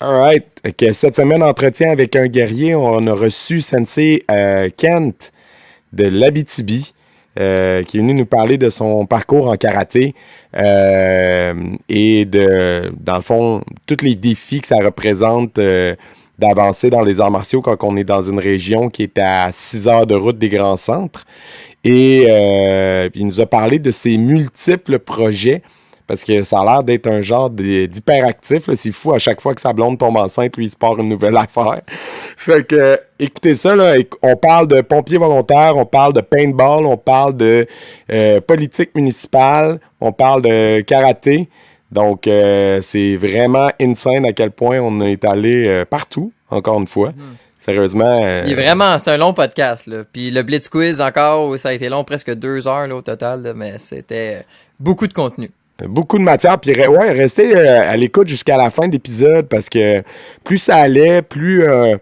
Alright. Cette semaine, entretien avec un guerrier, on a reçu Sensei euh, Kent de l'Abitibi. Euh, qui est venu nous parler de son parcours en karaté euh, et de, dans le fond, tous les défis que ça représente d'avancer dans les arts martiaux quand on est dans une région qui est à 6 heures de route des grands centres. Et il nous a parlé de ses multiples projets parce que ça a l'air d'être un genre d'hyperactif. C'est fou, à chaque fois que sa blonde tombe enceinte, lui, il se part une nouvelle affaire. fait que, écoutez ça, là, on parle de pompiers volontaires, on parle de paintball, on parle de euh, politique municipale, on parle de karaté. Donc, euh, c'est vraiment insane à quel point on est allé euh, partout, encore une fois. Hmm. Sérieusement. vraiment, c'est un long podcast. Puis le Blitz Quiz encore, ça a été long, presque deux heures au total, mais c'était beaucoup de contenu. Beaucoup de matière. Puis, ouais, restez euh, à l'écoute jusqu'à la fin de l'épisode parce que plus ça allait, plus euh,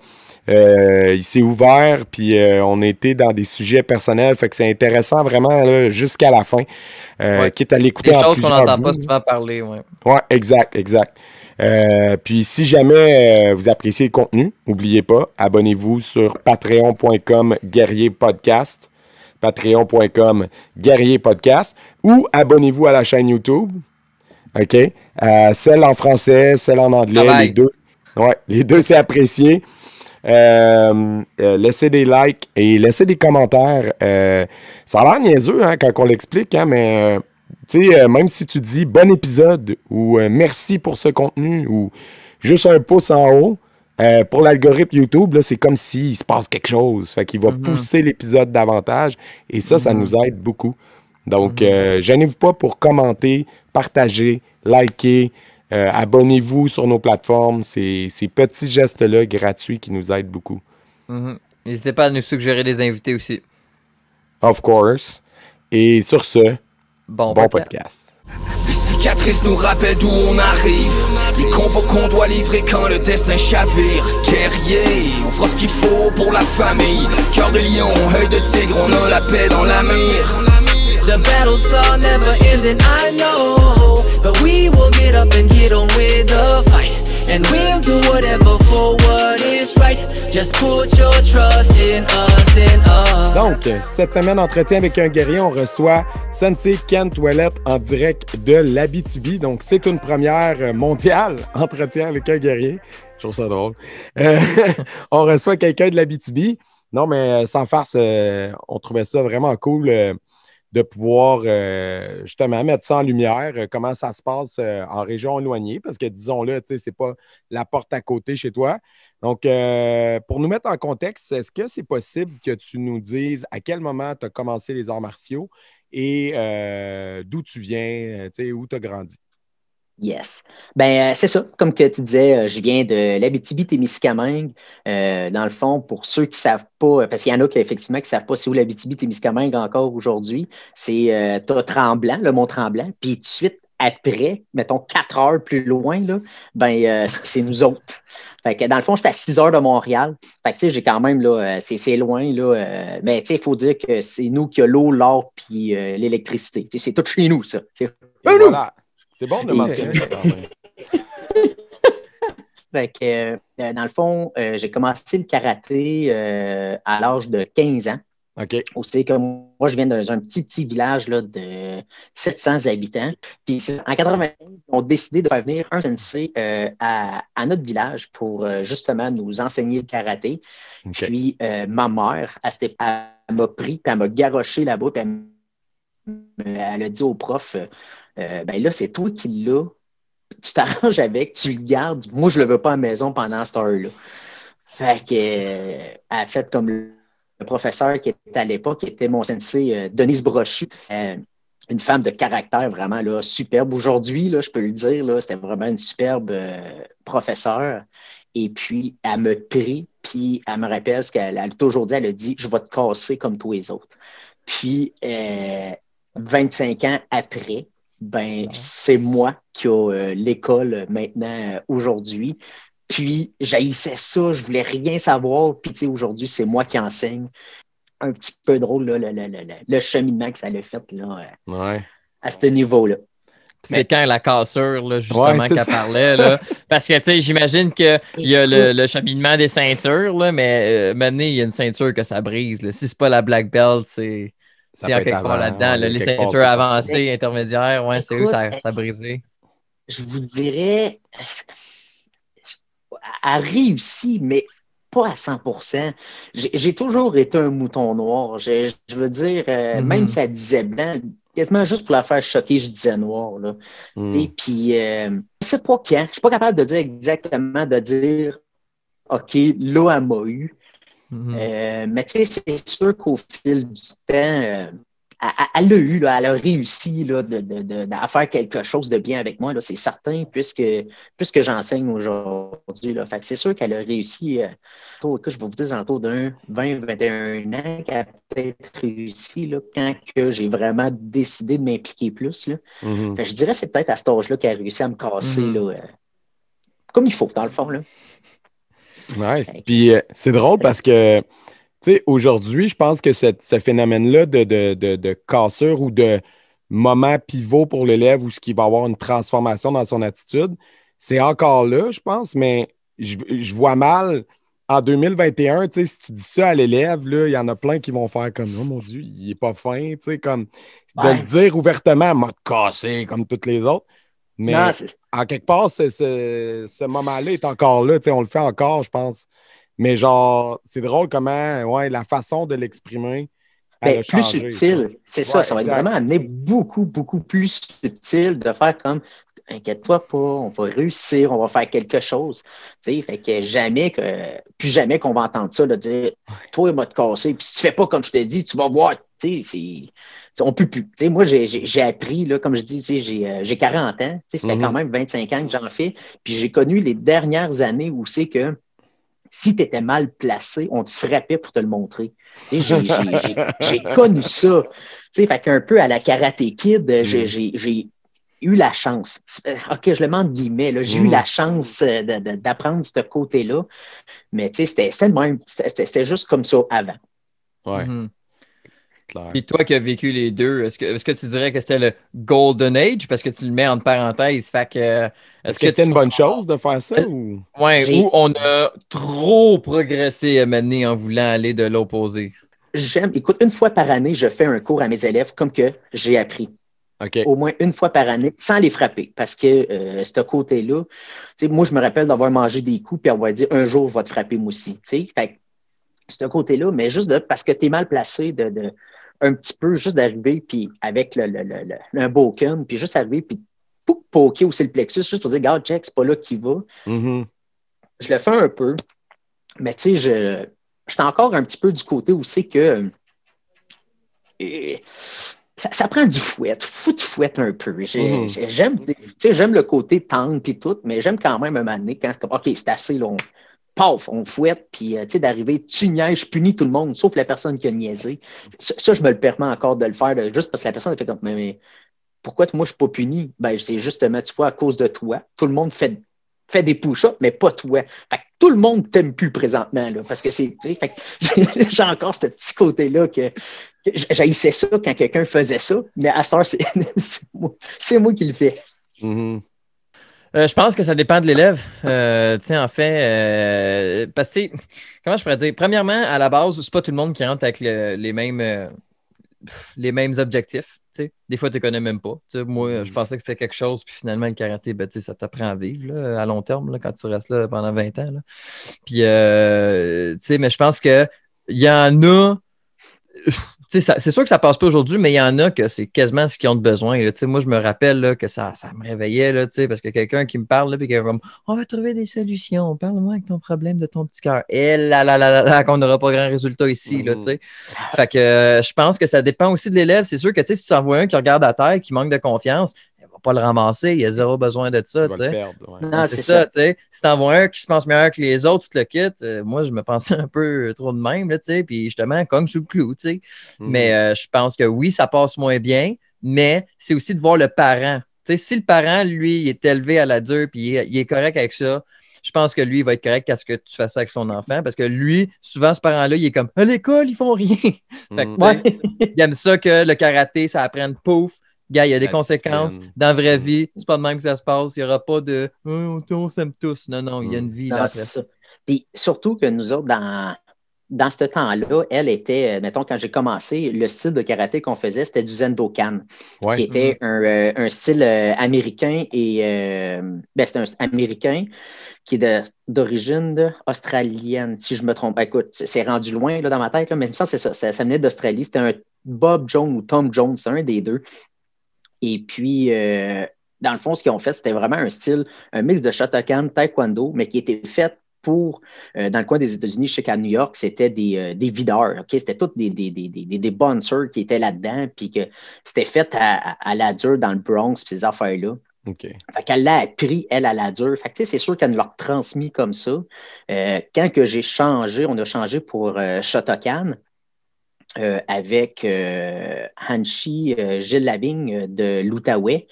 euh, il s'est ouvert. Puis, on était dans des sujets personnels. Fait que c'est intéressant vraiment jusqu'à la fin. qui Quitte à l'écouter. Des choses qu'on n'entend pas souvent parler. Ouais, exact, exact. puis si jamais vous appréciez le contenu, n'oubliez pas, abonnez-vous sur patreon.com guerrier podcast patreon.com guerrier podcast ou abonnez-vous à la chaîne YouTube. OK? Euh, celle en français, celle en anglais, les deux. les deux, c'est apprécié. Euh, euh, laissez des likes et laissez des commentaires. ça a l'air niaiseux hein, quand on l'explique, hein, mais même si tu dis bon épisode ou merci pour ce contenu ou juste un pouce en haut, euh, pour l'algorithme YouTube, c'est comme s'il se passe quelque chose. Fait qu'il va mhm. pousser l'épisode davantage. Et ça, ça mhm. nous aide beaucoup. Donc, mm gênez-vous pas pour commenter, partager, liker, euh, abonnez-vous sur nos plateformes. C'est ces petits gestes-là gratuits qui nous aident beaucoup. Mhm. N'hésitez pas à nous suggérer des invités aussi. Of course. Et sur ce, bon, podcast. podcast. Les cicatrices nous rappellent d'où on arrive combos qu'on doit livrer quand le destin chavire Guerrier, on fera ce qu'il faut pour la famille Cœur de lion, œil de tigre, on a la paix dans la mire The battles are never ending, I know But we will get up and get on with the fight And we'll do whatever for what is right Just put your trust in us, in us. Donc, cette semaine, entretien avec un guerrier, on reçoit Sensei Ken Toilette en direct de l'Abitibi. Donc, c'est une première mondiale, entretien avec un guerrier. Je trouve ça drôle. Euh, on reçoit quelqu'un de l'Abitibi. Non, mais euh, sans farce, euh, on trouvait ça vraiment cool de pouvoir justement mettre ça en lumière, comment ça se passe en région éloignée, parce que disons-le, tu sais, c'est pas la porte à côté chez toi. Donc, euh, pour nous mettre en contexte, est-ce que c'est possible que tu nous dises à quel moment tu as commencé les arts martiaux et euh, d'où tu viens, euh, où tu as grandi? Yes. Ben, c'est ça. Comme que tu disais, je viens de l'Abitibi-Témiscamingue. dans le fond, pour ceux qui ne savent pas, parce qu'il y en a qui, effectivement, ne savent pas c'est où l'Abitibi-Témiscamingue encore aujourd'hui, c'est euh, Tremblant, le Mont-Tremblant. Puis tout de suite, après, mettons quatre heures plus loin, là, ben, euh, c'est nous autres. Fait que, dans le fond, j'étais à 6 heures de Montréal. Fait j'ai quand même, là, euh, c'est, loin, là. Euh, mais, il faut dire que c'est nous qui avons l'eau, l'or, puis l'électricité. c'est tout chez nous, ça. C'est, c'est bon de mentionner dans le fond, j'ai commencé le karaté à l'âge de 15 ans. OK. Aussi, comme moi, je viens d'un petit, petit village là, de 700 habitants. Puis en 80, on a décidé de faire venir un sensei euh, à, notre village pour euh, justement nous enseigner le karaté. Puis euh, ma mère, elle m'a pris, puis elle m'a garoché là-bas, puis elle, a dit au prof ben là, c'est toi qui l'as, tu t'arranges avec, tu le gardes. Moi, je le veux pas à la maison pendant cette heure-là. Fait qu'elle a fait comme le professeur qui était à l'époque, qui était mon sensei, euh, Denise Brochu, euh, une femme de caractère vraiment là, superbe. Aujourd'hui, je peux le dire, c'était vraiment une superbe euh, professeure. Et puis, elle me prie, puis elle me rappelle ce qu'elle a toujours dit, elle a dit « je vais te casser comme tous les autres ». Puis, 25 ans après, ben, c'est moi qui ai l'école maintenant aujourd'hui. Puis j'haïssais ça, je voulais rien savoir. Puis tu sais, aujourd'hui, c'est moi qui enseigne. Un petit peu drôle, là, le, cheminement que ça a fait là, euh, à ce niveau-là. C'est quand la cassure, là, justement, qu'elle parlait. Parce que, tu sais, j'imagine qu'il y a le, cheminement des ceintures, mais euh, maintenant, il y a une ceinture que ça brise. Si Si c'est pas la Black Belt, c'est c'est quelque part là-dedans. les ceintures avancées, intermédiaires, c'est où ça, ça Je vous dirais, réussi, mais pas à 100 J'ai toujours été un mouton noir. Je, veux dire, euh, mm-hmm. même si elle disait blanc, quasiment juste pour la faire choquer, je disais noir. Là. Mm. Puis, euh, je ne sais pas quand. Je ne suis pas capable de dire exactement, de dire, OK, là, elle m'a eu. Mm-hmm. Euh, mais tu sais, c'est sûr qu'au fil du temps, elle l'a eu, elle a réussi à faire quelque chose de bien avec moi, c'est certain, puisque, j'enseigne aujourd'hui. c'est sûr qu'elle a réussi, euh, je vais vous dire, autour d'un 20-21 ans, qu'elle a peut-être réussi quand j'ai vraiment décidé de m'impliquer plus. Mm-hmm. je dirais que c'est peut-être à cet âge-là qu'elle a réussi à me casser mm-hmm. euh, comme il faut, dans le fond. Nice. Puis euh, c'est drôle parce que aujourd'hui, je pense que ce phénomène-là de, cassure ou de moment pivot pour l'élève où ce qui va avoir une transformation dans son attitude, c'est encore là, je pense, mais je, vois mal en 2021, si tu dis ça à l'élève, il y en a plein qui vont faire comme Oh mon Dieu, il n'est pas fin, comme de le dire ouvertement, m'a cassé comme toutes les autres. Mais en quelque part, ce moment-là est encore là, on le fait encore, je pense. Mais genre, c'est drôle comment, ouais, la façon de l'exprimer. Ben, plus changé, subtil, c'est ça. ça va être vraiment amené beaucoup, beaucoup plus subtil de faire comme inquiète-toi pas, on va réussir, on va faire quelque chose. sais fait que jamais que, plus jamais qu'on va entendre ça, dire toi, il va te casser, puis si tu fais pas comme je te dis, tu vas voir. tu sais, on peut plus. sais moi, j'ai appris, là, comme je dis, j'ai 40 euh, ans. C'était sais mm-hmm. quand même 25 ans que j'en fais. Puis j'ai connu les dernières années où c'est que si tu étais mal placé, on te frappait pour te le montrer. J'ai connu ça. T'sais, fait qu'un peu à la karaté kid, mm. j'ai eu la chance. Euh, OK, je le mets en guillemets, j'ai eu mm. la chance euh, d'apprendre ce côté-là. Mais c'était c'était juste comme ça avant. Mm-hmm. Puis Et toi qui as vécu les deux, est-ce que, est que tu dirais que c'était le Golden Age parce que tu le mets en parenthèse? Fait que, est-ce que, c'était une bonne chose de faire ça? Ou... ou on a trop progressé à mener en voulant aller de l'opposé? J'aime, écoute, une fois par année, je fais un cours à mes élèves comme que j'ai appris. Au moins une fois par année, sans les frapper, parce que c'est euh, ce côté-là, moi, je me rappelle d'avoir mangé des coups puis avoir dit un jour, je vais te frapper moi aussi. Fait, un côté-là, mais juste parce que tu es mal placé de, un petit peu juste d'arriver, puis avec le, un beau puis juste arriver, puis pouc poker aussi le plexus, juste pour dire, regarde, Jack, c'est pas là qu'il va. Mm-hmm. Je le fais un peu, mais tu sais, je, suis encore un petit peu du côté aussi que. ça, prend du fouet, fou de fouet un peu. Mm-hmm. J'aime le côté tendre puis tout, mais j'aime quand même un moment donné quand, OK, c'est assez long paf, on fouette, puis euh, tu sais, d'arriver, tu niaises, je punis tout le monde, sauf la personne qui a niaisé. Ça, je me le permets encore de le faire, juste parce que la personne a fait comme, mais, pourquoi moi, je suis pas puni? Ben, c'est justement, tu vois, à cause de toi, tout le monde fait, fait des push-ups, mais pas toi. Fait que tout le monde t'aime plus présentement, là, parce que c'est, j'ai encore ce petit côté-là que, que j'haïssais ça quand quelqu'un faisait ça, mais à cette heure, c'est moi, qui le fais. Mm-hmm. Euh, je pense que ça dépend de l'élève. Euh, euh tu sais, en fait, parce que, comment je pourrais dire? Premièrement, à la base, c'est pas tout le monde qui rentre avec les, mêmes, euh, les mêmes objectifs. Des fois, tu ne connais même pas. moi, je pensais que c'était quelque chose, puis finalement, le karaté, ben, ça t'apprend à vivre à long terme quand tu restes là pendant 20 ans. Là. Puis, mais je pense qu'il y en a c'est sûr que ça passe pas aujourd'hui, mais il y en a que c'est quasiment ce qu'ils ont de besoin. Là. Moi, je me rappelle là, que ça, ça me réveillait là, parce que quelqu'un qui me parle là, puis qui On va trouver des solutions, parle-moi avec ton problème de ton petit cœur. Et eh là, là, là, là, là qu'on n'aura pas grand résultat ici. Là, mmh. fait que euh, je pense que ça dépend aussi de l'élève. C'est sûr que si tu vois un qui regarde à terre, qui manque de confiance, pas le ramasser, il y a zéro mm. besoin de ça. Tu sais. c'est ça, tu sais. Si t'en un qui se pense meilleur que les autres, tu te le quittes. Euh, moi, je me pensais un peu euh, trop de même, tu sais. Puis justement, comme sous le clou, tu sais. Mm. Mais euh, je pense que oui, ça passe moins bien, mais c'est aussi de voir le parent. Tu sais, si le parent, lui, est élevé à la dure puis il est, correct avec ça, je pense que lui, il va être correct à ce que tu fasses ça avec son enfant parce que lui, souvent, ce parent-là, il est comme à l'école, ils font rien. ouais. Mm. il aime ça que le karaté, ça apprenne pouf. Gars, il y a des conséquences. Dans la vraie mm. vie, c'est pas de même que ça se passe. Il n'y aura pas de oh, on s'aime tous. Non, non, il y a une mm. vie. Ah, ça. Puis surtout que nous autres, dans, dans ce temps-là, elle était, euh, mettons, quand j'ai commencé, le style de karaté qu'on faisait, c'était du Zendokan, qui était mm-hmm. euh, un, style euh, américain et ben, c'est un américain qui est d'origine australienne, si je me trompe. Écoute, c'est rendu loin là, dans ma tête, mais ça, c'est ça, ça, venait d'Australie. C'était un Bob Jones ou Tom Jones, un des deux, et puis, euh, dans le fond, ce qu'ils ont fait, c'était vraiment un style, un mix de Shotokan, Taekwondo, mais qui était fait pour, euh, dans le coin des États-Unis, je sais qu'à New York, c'était des, euh, des videurs, OK? C'était toutes des, des, des, des, qui étaient là-dedans, puis que c'était fait à, la dure dans le Bronx, puis ces affaires-là. ok Fait qu'elle l'a appris, elle, à la dure. Fait que, c'est sûr qu'elle nous l'a transmis comme ça. quand que j'ai changé, on a changé pour Shotokan, euh, avec euh, Hanshi euh, Gilles Lavigne de l'Outaouais.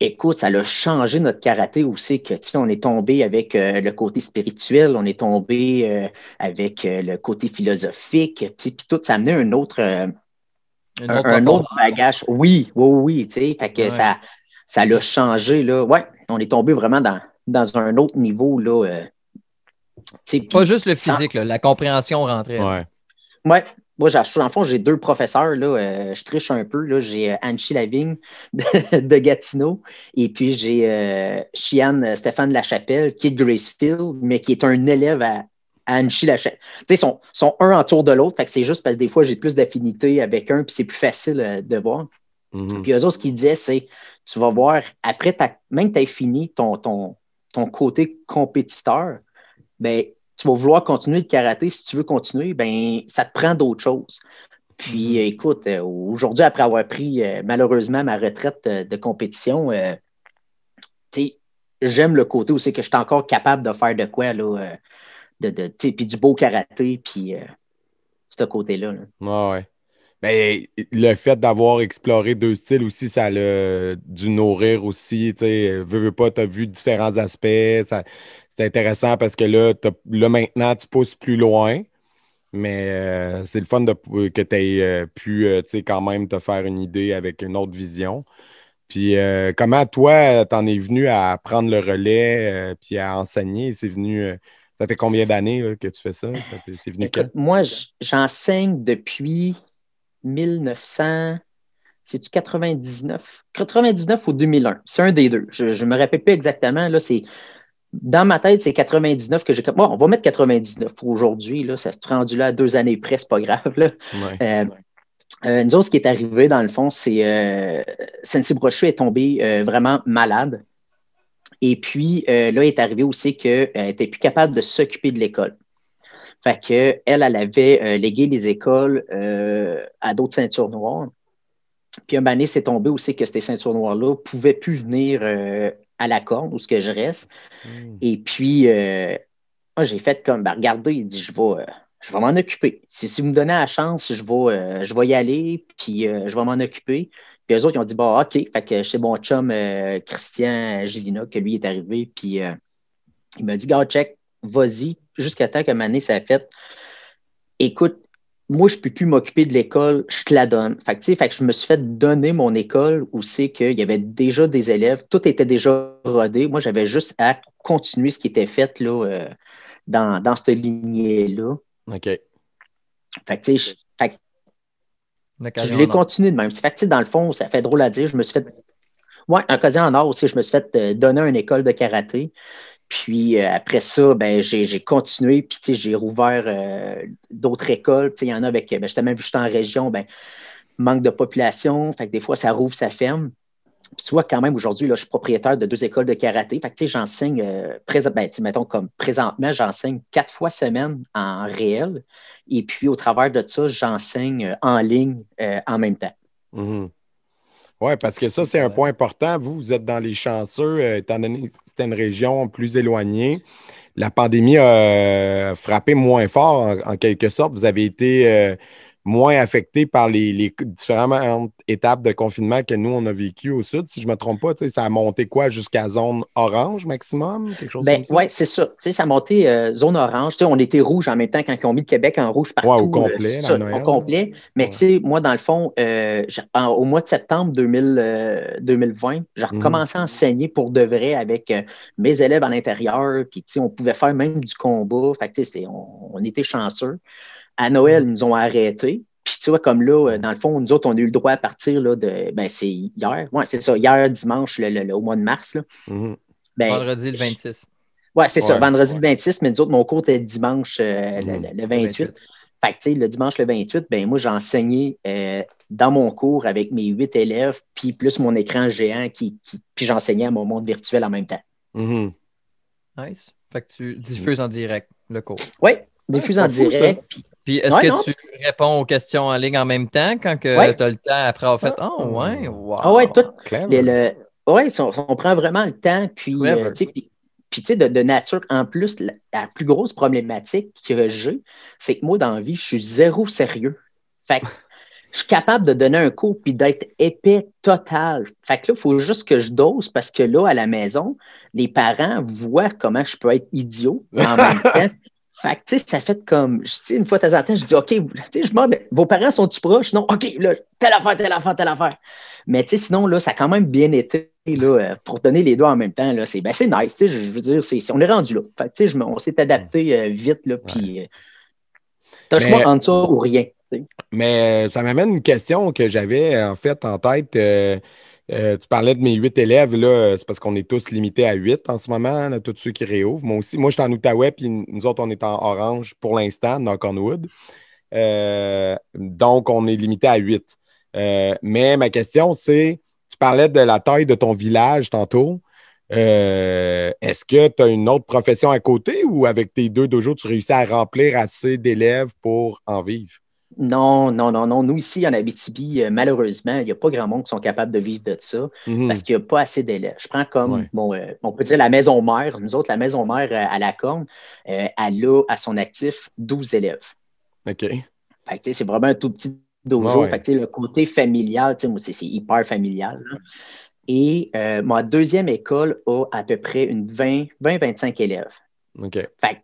Écoute, ça a changé notre karaté aussi, que on est tombé avec le côté spirituel, on est tombé avec le côté philosophique, puis tout, ça amenait un autre, un, autre bagage. Oui, oui, oui, tu que ça, ça l'a changé, là. Ouais, on est tombé vraiment dans, dans un autre niveau, là. Pas juste le physique, là, la compréhension rentrait. Ouais. Oui, moi, dans le fond, j'ai deux professeurs. Là, euh, je triche un peu. J'ai euh, Anchi Lavigne de, Gatineau et puis j'ai euh, euh, Stéphane Lachapelle, qui est de Gracefield, mais qui est un élève à, à Anchi Lachapelle. Ils sont, sont, un autour de l'autre. C'est juste parce que des fois, j'ai plus d'affinité avec un puis c'est plus facile de voir. Mhm. Puis eux autres, ce qu'ils disaient, c'est tu vas voir, après, même que tu as fini ton, ton, ton côté compétiteur, ben, tu vas vouloir continuer le karaté. Si tu veux continuer, ben, ça te prend d'autres choses. Puis mhm. euh, écoute, euh, aujourd'hui, après avoir pris euh, malheureusement ma retraite de compétition, j'aime le côté où c'est que je suis encore capable de faire de quoi, là, de, de puis du beau karaté, puis ce côté-là. Là. Mais le fait d'avoir exploré deux styles aussi, ça a dû nourrir aussi. Tu veux, veux pas, tu as vu différents aspects c'est intéressant parce que là, là, maintenant, tu pousses plus loin. Mais euh, c'est le fun de, que euh, euh, tu aies pu quand même te faire une idée avec une autre vision. Puis comment toi, tu en es venu à prendre le relais puis à enseigner? C'est venu. ça fait combien d'années que tu fais ça? c'est venu Moi, j'enseigne depuis 1900. C'est-tu 99? 99 ou 2001? C'est un des deux. Je ne me rappelle pas exactement. Là, c'est dans ma tête, c'est 99 que j'ai. Bon, on va mettre 99 pour aujourd'hui. Là, ça se rendu là à deux années près, c'est pas grave. Là. Euh, euh, nous autres, ce qui est arrivé, dans le fond, c'est euh, Sensei Brochu est tombée euh, vraiment malade. Et puis, là, il est arrivé aussi qu'elle n'était plus capable de s'occuper de l'école. Fait que, elle, elle avait légué les écoles à d'autres ceintures noires. Puis, un moment c'est tombé aussi que ces ceintures noires-là ne pouvaient plus venir à la corde, où ce que je reste. Hmm. Et puis, euh, moi, j'ai fait comme, ben, regardez, il dit, je vais, je vais m'en occuper. Si, si, vous me donnez la chance, je vais, euh, je vais y aller, puis euh, je vais m'en occuper. Puis eux autres, ils ont dit, bon, OK. Fait que chez mon chum, Christian Gilina, que lui est arrivé, puis il m'a dit, gars, check, vas-y, jusqu'à temps que Mané s'est fête Écoute, moi, je ne peux plus m'occuper de l'école, je te la donne. Fait je me suis fait donner mon école où c'est qu'il y avait déjà des élèves, tout était déjà rodé. Moi, j'avais juste à continuer ce qui était fait euh, dans, dans, cette lignée-là. OK. je, l'ai continué de même. dans le fond, ça fait drôle à dire, je me suis fait. Ouais, un en or aussi, je me suis fait euh, donner une école de karaté. Puis euh, après ça, ben, j'ai continué, puis j'ai rouvert euh, d'autres écoles. Il y en a avec, ben, même, vu que j'étais en région, ben, manque de population, fait que des fois, ça rouvre, ça ferme. Puis tu vois, quand même, aujourd'hui, je suis propriétaire de deux écoles de karaté. Fait que j'enseigne, euh, ben, mettons, comme présentement, j'enseigne quatre fois semaine en réel. Et puis, au travers de ça, j'enseigne en ligne en même temps. Mm-hmm. Oui, parce que ça, c'est un point important. Vous, vous êtes dans les chanceux, euh, étant donné que c'était une région plus éloignée. La pandémie a euh, frappé moins fort, en quelque sorte. Vous avez été euh, moins affecté par les, différentes étapes de confinement que nous, on a vécu au sud. Si je ne me trompe pas, ça a monté quoi jusqu'à zone orange maximum? Quelque ben, Oui, c'est ça. ça a monté euh, zone orange. on était rouge en même temps quand ils ont mis le Québec en rouge partout. Euh, au complet. au complet. Mais moi, dans le fond, euh, au mois de septembre 2000, 2020, j'ai mmh. recommencé à enseigner pour de vrai avec mes élèves à l'intérieur. Puis on pouvait faire même du combat. Fait on, on était chanceux à Noël, nous ont arrêtés. Puis tu vois, comme là, euh, dans le fond, nous autres, on a eu le droit à partir là, de. Ben, c'est hier. Ouais, c'est ça, hier, dimanche, au mois de mars. Mhm. Ben, vendredi le 26. Ouais c'est ça, vendredi le 26, mais nous autres, mon cours était dimanche euh, le, 28. Mhm. Fait que, le dimanche le 28, ben moi, j'enseignais euh, dans mon cours avec mes huit élèves, puis plus mon écran géant, qui, puis j'enseignais à mon monde virtuel en même temps. Mhm. Nice. Fait que tu diffuses en direct le cours. Oui, ah, diffuse en direct. puis puis est-ce que tu réponds aux questions en ligne en même temps quand tu as le temps après en fait ah. Oh ouais, Ah ouais, on, prend vraiment le temps, puis euh, puis tu sais, de, nature, en plus, la, plus grosse problématique que j'ai, c'est que moi, dans la vie, je suis zéro sérieux. Fait je suis capable de donner un coup puis d'être épais total. Fait que là, il faut juste que je dose parce que là, à la maison, les parents voient comment je peux être idiot en même temps. Fait que, tu sais, ça fait comme, Tu sais, une fois de temps en temps, je dis, OK, tu sais, je demande, vos parents sont-ils proches? Non, OK, là, telle affaire, telle affaire, telle affaire. Mais, tu sais, sinon, là, ça a quand même bien été, là, euh, pour donner les doigts en même temps, là, c'est, ben, c'est nice, tu sais, je, veux dire, c'est, on est rendu là. Fait tu sais, on s'est adapté euh, vite, là, puis, euh, touche t'as entre ça ou rien. Mais ça m'amène une question que j'avais, en fait, en tête. Euh, tu parlais de mes huit élèves, là, euh, c'est parce qu'on est tous limités à huit en ce moment, tous ceux qui réouvrent. Moi aussi, moi, je suis en Outaouais, puis nous autres, on est en orange pour l'instant, dans Cornwood. Euh, donc, on est limité à huit. mais ma question, c'est, tu parlais de la taille de ton village tantôt. est-ce que tu as une autre profession à côté ou avec tes deux dojos, tu réussis à remplir assez d'élèves pour en vivre? Non, non, non, non. Nous, ici, en Abitibi, euh, malheureusement, il n'y a pas grand monde qui sont capables de vivre de ça mhm. parce qu'il n'y a pas assez d'élèves. Je prends comme, euh, on peut dire la maison mère. Nous autres, la maison mère euh, à la Corne, elle a à son actif 12 élèves. OK. Fait que, c'est vraiment un tout petit dojo. Fait que, le côté familial, tu sais, c'est hyper familial. Et ma deuxième école a à peu près une 20-25 élèves. OK. Fait que,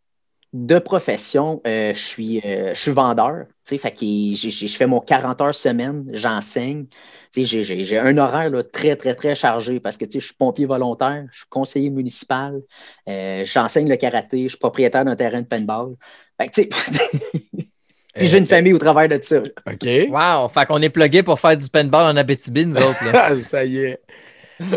de profession, euh, je, suis, euh, je suis vendeur. Fait je fais mon 40 heures semaine, j'enseigne. J'ai un horaire très, très, très chargé parce que je suis pompier volontaire, je suis conseiller municipal, euh, j'enseigne le karaté, je suis propriétaire d'un terrain de paintball. Puis j'ai une famille au travers de ça. OK. Wow! Fait qu'on est plugué pour faire du paintball en Abitibi, nous autres. ça y est.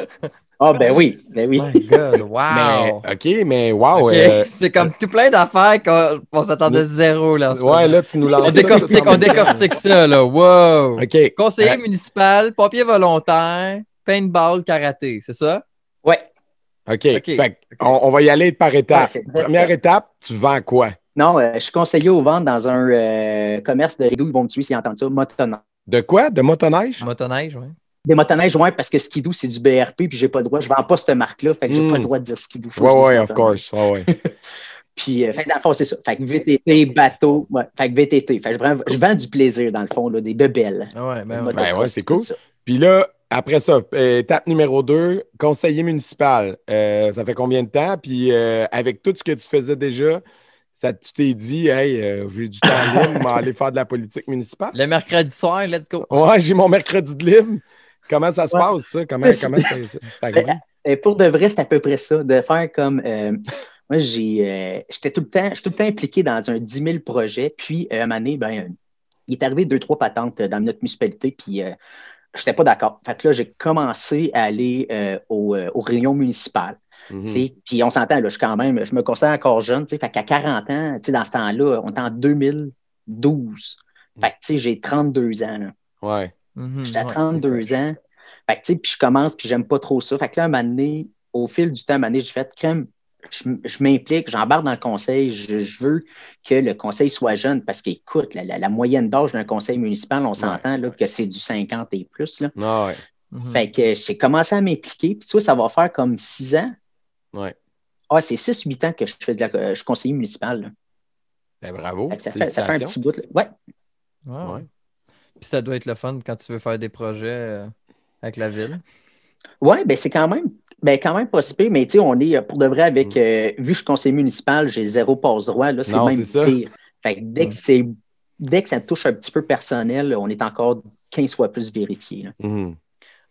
Ah, ben oui, ben oui. wow. OK, mais wow. Euh, c'est comme tout plein d'affaires qu'on s'attendait à zéro. Là, ouais, là, tu nous lances. On décortique, on décortique ça, là. Wow. OK. Conseiller euh, municipal, pompier volontaire, paintball, karaté, c'est ça? Ouais. OK. On, va y aller par étapes. Première étape, tu vends quoi? Non, euh, je suis conseiller aux ventes dans un commerce de. D'où ils vont me tuer s'ils ça? Motoneige. De quoi? De motoneige? Motoneige, oui des motoneiges oui, parce que skidou, c'est du BRP, puis j'ai pas le droit. Je vends pas cette marque-là, fait que j'ai pas le hmm. droit de dire Skidou. Oui, oui, of course. ouais. puis, euh, fait, dans le fond, c'est ça. Fait que VTT, bateau, fait que VTT. Fait je, vends, du plaisir, dans le fond, là, des bebelles. Oui, ah ouais, ben ben c'est cool. Puis là, après ça, euh, étape numéro 2, conseiller municipal. Euh, ça fait combien de temps? Puis euh, avec tout ce que tu faisais déjà, ça, tu t'es dit, hey, j'ai du temps libre, je vais aller faire de la politique municipale. Le mercredi soir, let's go. Ouais, j'ai mon mercredi de libre. Comment ça se passe, ça? Comment Pour de vrai, c'est à peu près ça. De faire comme. Euh, moi, j'ai, euh, j'étais tout, le temps, tout impliqué dans un 10 000 projets. Puis, euh, à un moment ben, il est arrivé deux, trois patentes dans notre municipalité. Puis, je n'étais pas d'accord. Fait que là, j'ai commencé à aller au, au réunion municipal. Mhm. Puis on s'entend, là, je, quand même, je me considère encore jeune. Fait qu'à 40 ans, dans ce temps-là, on est en 2012. Mhm. Fait que j'ai 32 ans. Là. Ouais. Mhm, J'étais à 32 ans. Fait que, tu puis je commence, puis j'aime pas trop ça. Fait que là, un moment au fil du temps, un moment j'ai fait crème. Je, m'implique, j'embarque dans le conseil, je, veux que le conseil soit jeune parce qu'écoute, la, moyenne d'âge d'un conseil municipal, on s'entend que c'est du 50 et plus. Là. Ah mhm. Mhm. Fait que j'ai commencé à m'impliquer, puis ça va faire comme 6 ans. Ouais. Ah, c'est 6-8 ans que je fais de la, euh, je suis conseiller municipal. Ben, bravo. ça, fait, un petit bout. Là. Ouais. ouais. Puis ça doit être le fun quand tu veux faire des projets euh, avec la ville. Oui, ben c'est quand même ben, quand même possible mais tu sais, on est euh, pour de vrai avec. Mm. Euh, vu que je suis conseiller municipal, j'ai zéro passe-droit, là, c'est même pire. Fait que dès, que mm. c'est, dès que ça touche un petit peu personnel, on est encore 15 fois plus vérifié. Mm.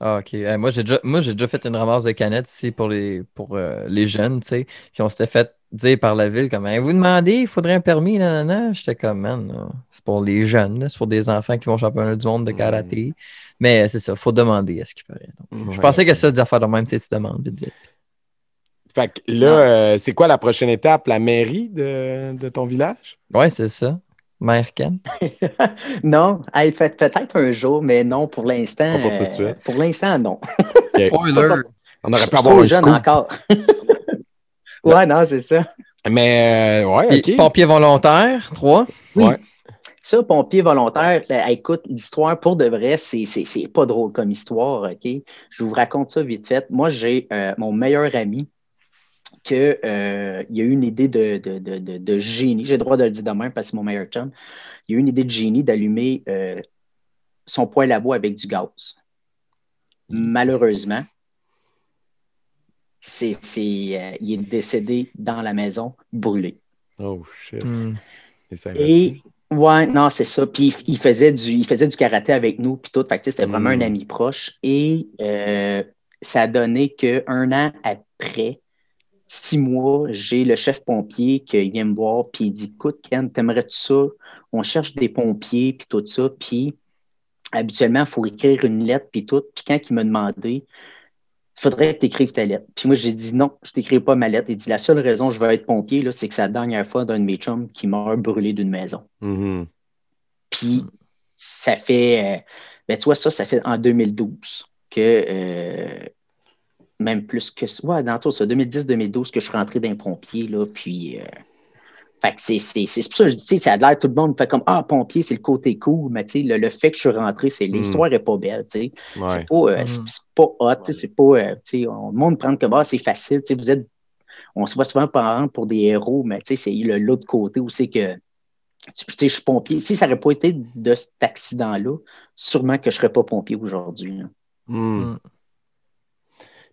Ah, OK. Eh, moi, j'ai déjà, j'ai déjà fait une ramasse de canettes ici pour les, pour, les jeunes, tu sais. Puis on s'était fait dire par la ville comme vous demandez, il faudrait un permis, non, non, non. J'étais comme man, c'est pour les jeunes, c'est pour des enfants qui vont championnat du monde de hmm. karaté. Mais c'est ça, il faut demander à ce qu'il ferait. Hmm, je pensais que ça, des affaires de même, tu demandes vite, vite. Fait que là, euh, c'est quoi la prochaine étape? La mairie de, de ton village? Oui, c'est ça. Mère Ken? non, elle fait peut-être un jour, mais non, pour l'instant. pour tout de suite. Euh, pour l'instant, non. Spoiler! On aurait pu avoir un jeune encore. Ouais, non, c'est ça. Mais, euh, Pompier volontaire, trois. Oui. Ça, pompier volontaire, ben, écoute, l'histoire, pour de vrai, c'est pas drôle comme histoire, OK? Je vous raconte ça vite fait. Moi, j'ai euh, mon meilleur ami qui euh, a eu une idée de, génie. J'ai le droit de le dire demain parce que c'est mon meilleur chum. Il a eu une idée de génie d'allumer son poêle à bois avec du gaz. Mm. Malheureusement, c'est, euh, il est décédé dans la maison, brûlé. Oh shit. Hmm. Et, ouais, non, c'est ça. Puis il faisait du, il faisait du karaté avec nous, puis tout. Fait que c'était vraiment un hmm. ami proche. Et euh, ça a donné qu'un an après, six mois, j'ai le chef pompier qui vient me voir, puis il dit Écoute, Ken, t'aimerais-tu ça On cherche des pompiers, puis tout ça. Puis habituellement, il faut écrire une lettre, puis tout. Puis quand il m'a demandé, faudrait que tu écrives ta lettre. Puis moi, j'ai dit non, je t'écris pas ma lettre. Il dit la seule raison que je veux être pompier, c'est que c'est la dernière fois d'un de mes chums qui meurt brûlé d'une maison. Mm-hmm. Puis ça fait, euh, ben, toi ça, ça fait en 2012 que, euh, même plus que, ouais, dans tout ça, 2010-2012 que je suis rentré d'un pompier, là, puis. Euh, fait c'est, c'est, c'est pour ça que je dis, ça a l'air, tout le monde fait comme Ah, pompier, c'est le côté cool, mais le, le fait que je suis rentré, c'est hmm. l'histoire n'est pas belle. C'est pas, euh, hmm. c'est, pas hot, c'est pas. Euh, le monde prend comme Ah, c'est facile, vous êtes. On se voit souvent parents pour des héros, mais c'est le, l'autre côté où c'est que je suis pompier. Si ça n'aurait pas été de cet accident-là, sûrement que je ne serais pas pompier aujourd'hui.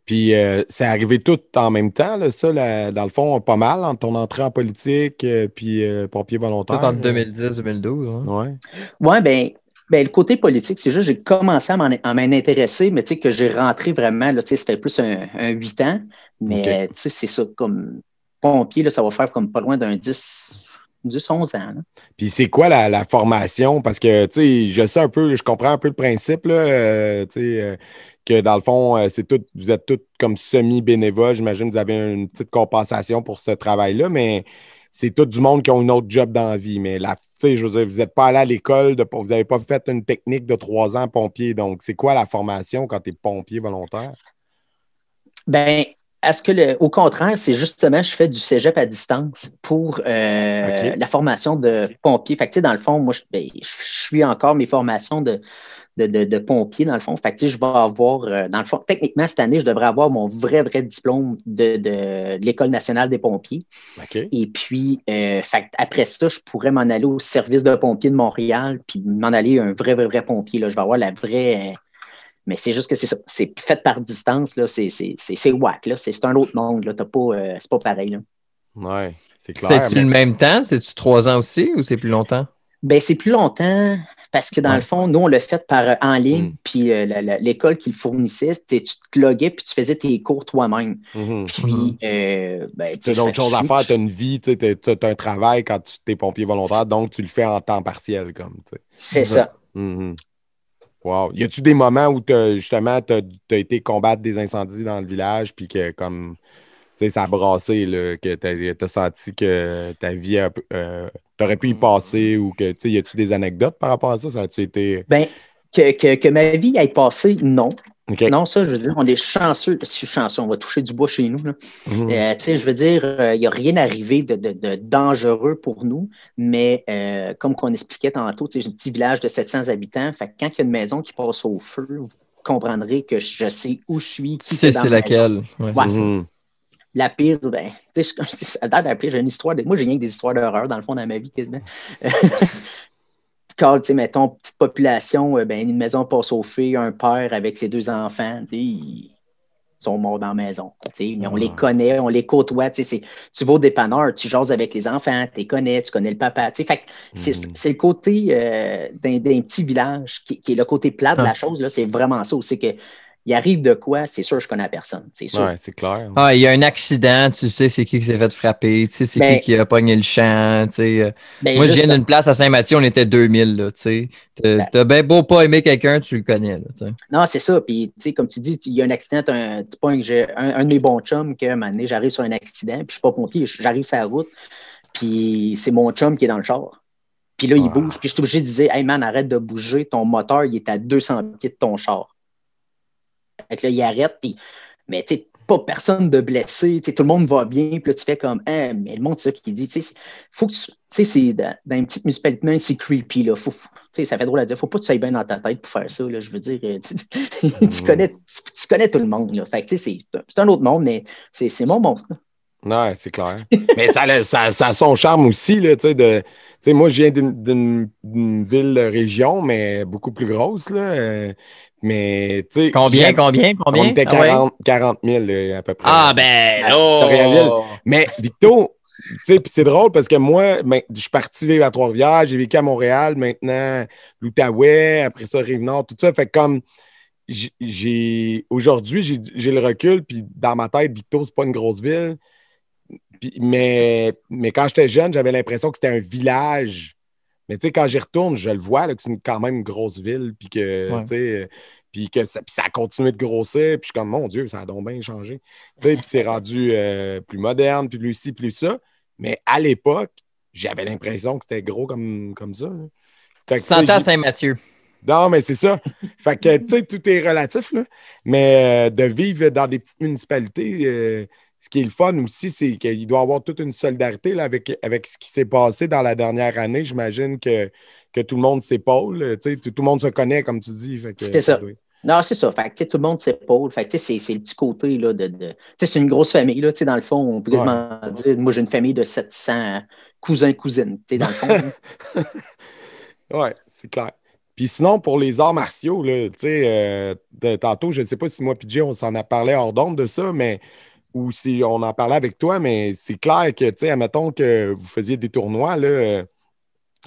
Puis euh, c'est arrivé tout en même temps, là, ça, là, dans le fond, pas mal, entre ton entrée en politique euh, puis euh, pompier volontaire. Tout entre 2010-2012. Oui, ouais. ouais, ben, ben, le côté politique, c'est juste j'ai commencé à m'en intéresser, mais tu sais, que j'ai rentré vraiment, là, ça fait plus un huit ans, mais tu sais, c'est ça, comme pompier, là, ça va faire comme pas loin d'un 10, 10, 11 ans. Puis c'est quoi la, formation? Parce que, tu sais, je sais un peu, je comprends un peu le principe, là, tu sais, que dans le fond, euh, c'est tout, vous êtes tous comme semi-bénévoles. J'imagine que vous avez une petite compensation pour ce travail-là, mais c'est tout du monde qui ont une autre job dans la vie. Mais là, je veux dire, vous n'êtes pas allé à l'école, de, vous n'avez pas fait une technique de trois ans pompier. Donc, c'est quoi la formation quand tu es pompier volontaire? Bien, ce que le, au contraire, c'est justement, je fais du cégep à distance pour euh, la formation de pompier. Fait que, dans le fond, moi, ben, je suis encore mes formations de, de, de, pompier, dans le fond. Fait je vais avoir, euh, dans le fond, techniquement, cette année, je devrais avoir mon vrai, vrai diplôme de, l'École nationale des pompiers. Et puis, euh, après ça, je pourrais m'en aller au service de pompiers de Montréal, puis m'en aller un vrai, vrai, vrai pompier. Là. Je vais avoir la vraie. Euh, mais c'est juste que c'est C'est fait par distance, là. C'est, c'est, c'est, whack, là. C'est, un autre monde, là. T'as pas, euh, c'est pas pareil, là. Ouais, c'est clair. C'est-tu le même temps? C'est-tu trois ans aussi ou c'est plus longtemps? Ben, c'est plus longtemps parce que dans le fond, nous, on le fait par, euh, en ligne, mm. puis euh, l'école qui le fournissait, tu te loguais, puis tu faisais tes cours toi-même. Mm-hmm. Puis, euh, mm-hmm. ben, chose à faire, tu as une vie, tu as un travail quand tu es pompier volontaire, donc tu le fais en temps partiel. comme C'est ça. Mm-hmm. Wow. Y a-tu des moments où justement, tu as, été combattre des incendies dans le village, puis que comme tu sais, ça a brassé, que tu as, senti que ta vie, euh, pu y passer ou que, tu sais, y a-tu des anecdotes par rapport à ça? Ça tu été... Euh? Ben, que, ma vie aille passer, non. Non, ça, je veux dire, on est chanceux. je suis chanceux, on va toucher du bois chez nous. Mmh. Euh, tu sais, je veux dire, il n'y a rien arrivé de, dangereux pour nous, mais comme qu'on expliquait tantôt, tu sais, j'ai un petit village de 700 habitants. Fait quand il y a une maison qui passe au feu, vous comprendrez que je sais où je suis. Tu sais c'est laquelle. Ouais, mmh la pire, ben, tu sais, la pire, j'ai une histoire. Moi, j'ai rien que des histoires d'horreur, dans le fond, de ma vie, quasiment. Quand, tu sais, mettons, petite population, euh, ben, une maison passe au un père avec ses deux enfants, tu sais, ils sont morts dans la maison. Mais on les ah. connaît, on les côtoie. Tu vas au dépanneur, tu jases avec les enfants, tu les connais, tu connais le papa. Fait c'est, hmm. c'est le côté euh, d'un, petit village qui, qui, est le côté plat de la ah. chose. Là, c'est vraiment ça C'est que il arrive de quoi, c'est sûr, je connais personne. C'est sûr. c'est clair. Ah, il y a un accident, tu sais, c'est qui qui s'est fait frapper, tu sais, c'est ben qui qui a pogné le champ, tu euh. ben, Moi, je viens d'une place à Saint-Mathieu, on était 2000, tu sais. Ben t'as bien beau pas aimer quelqu'un, tu le connais, tu sais. Non, c'est ça. Puis, tu sais, comme tu dis, il y a un accident, un, un, un, de mes bons chums que, un j'arrive sur un accident, puis je suis pas pompier, j'arrive sur la route, puis c'est mon chum qui est dans le char. Puis là, il bouge, puis je suis obligé de dire, hey man, arrête de bouger, ton moteur, il est à 200 pieds de ton char. Fait que là, il arrête, puis, mais tu pas personne de blessé, tout le monde va bien, puis là, tu fais comme, hein, mais le monde, c'est ça qui dit, tu faut que tu, tu sais, dans, une petite municipalité, c'est creepy, là, faut, ça fait drôle à dire, faut pas que tu ailles bien dans ta tête pour faire ça, là, je veux dire, euh, tu, mm. connais, tu, connais tout le monde, là, fait que, c'est un autre monde, mais c'est mon monde, là. Ouais, c'est clair. Mais ça, a son charme aussi, là, tu sais, de... T'sais, moi, je viens d'une ville-région, mais beaucoup plus grosse. Là. Euh, mais, tu sais. Combien, combien, combien? On était 40, ah 000 euh, à peu près. Ah, ben, non! Mais, Victo, tu sais, puis c'est drôle parce que moi, ben, je suis parti vivre à Trois-Rivières, j'ai vécu à Montréal, maintenant l'Outaouais, après ça, Rive-Nord, tout ça. Fait comme, j'ai. Aujourd'hui, j'ai le recul, puis dans ma tête, Victo, c'est pas une grosse ville. Pis, mais, mais quand j'étais jeune, j'avais l'impression que c'était un village mais tu sais, quand j'y retourne, je le vois que c'est quand même une grosse ville, puis que, euh, que ça, a continué de grossir, puis je suis comme, mon Dieu, ça a donc bien changé. Puis c'est rendu euh, plus moderne, puis plus ci, plus ça. Mais à l'époque, j'avais l'impression que c'était gros comme, comme ça. Hein. Saint-Mathieu. Non, mais c'est ça. Fait que, tout est relatif, là. Mais euh, de vivre dans des petites municipalités, ce qui est le fun aussi, c'est qu'il doit avoir toute une solidarité là, avec, avec ce qui s'est passé dans la dernière année. J'imagine que, que tout le monde s'épaule. Tout le monde se connaît, comme tu dis. C'est ça. Non, c'est ça. tout le monde s'épaule. c'est, le petit côté de. C'est une grosse famille. dans le fond, on peut moi, j'ai une famille de 700 cousins, cousines. Dans le fond. oui, c'est clair. Puis sinon, pour les arts martiaux, là, euh, de, tantôt, je ne sais pas si moi, PJ, on s'en a parlé hors d'onde de ça, mais ou si on en parlait avec toi, mais c'est clair que, tu sais, admettons que vous faisiez des tournois, là, euh,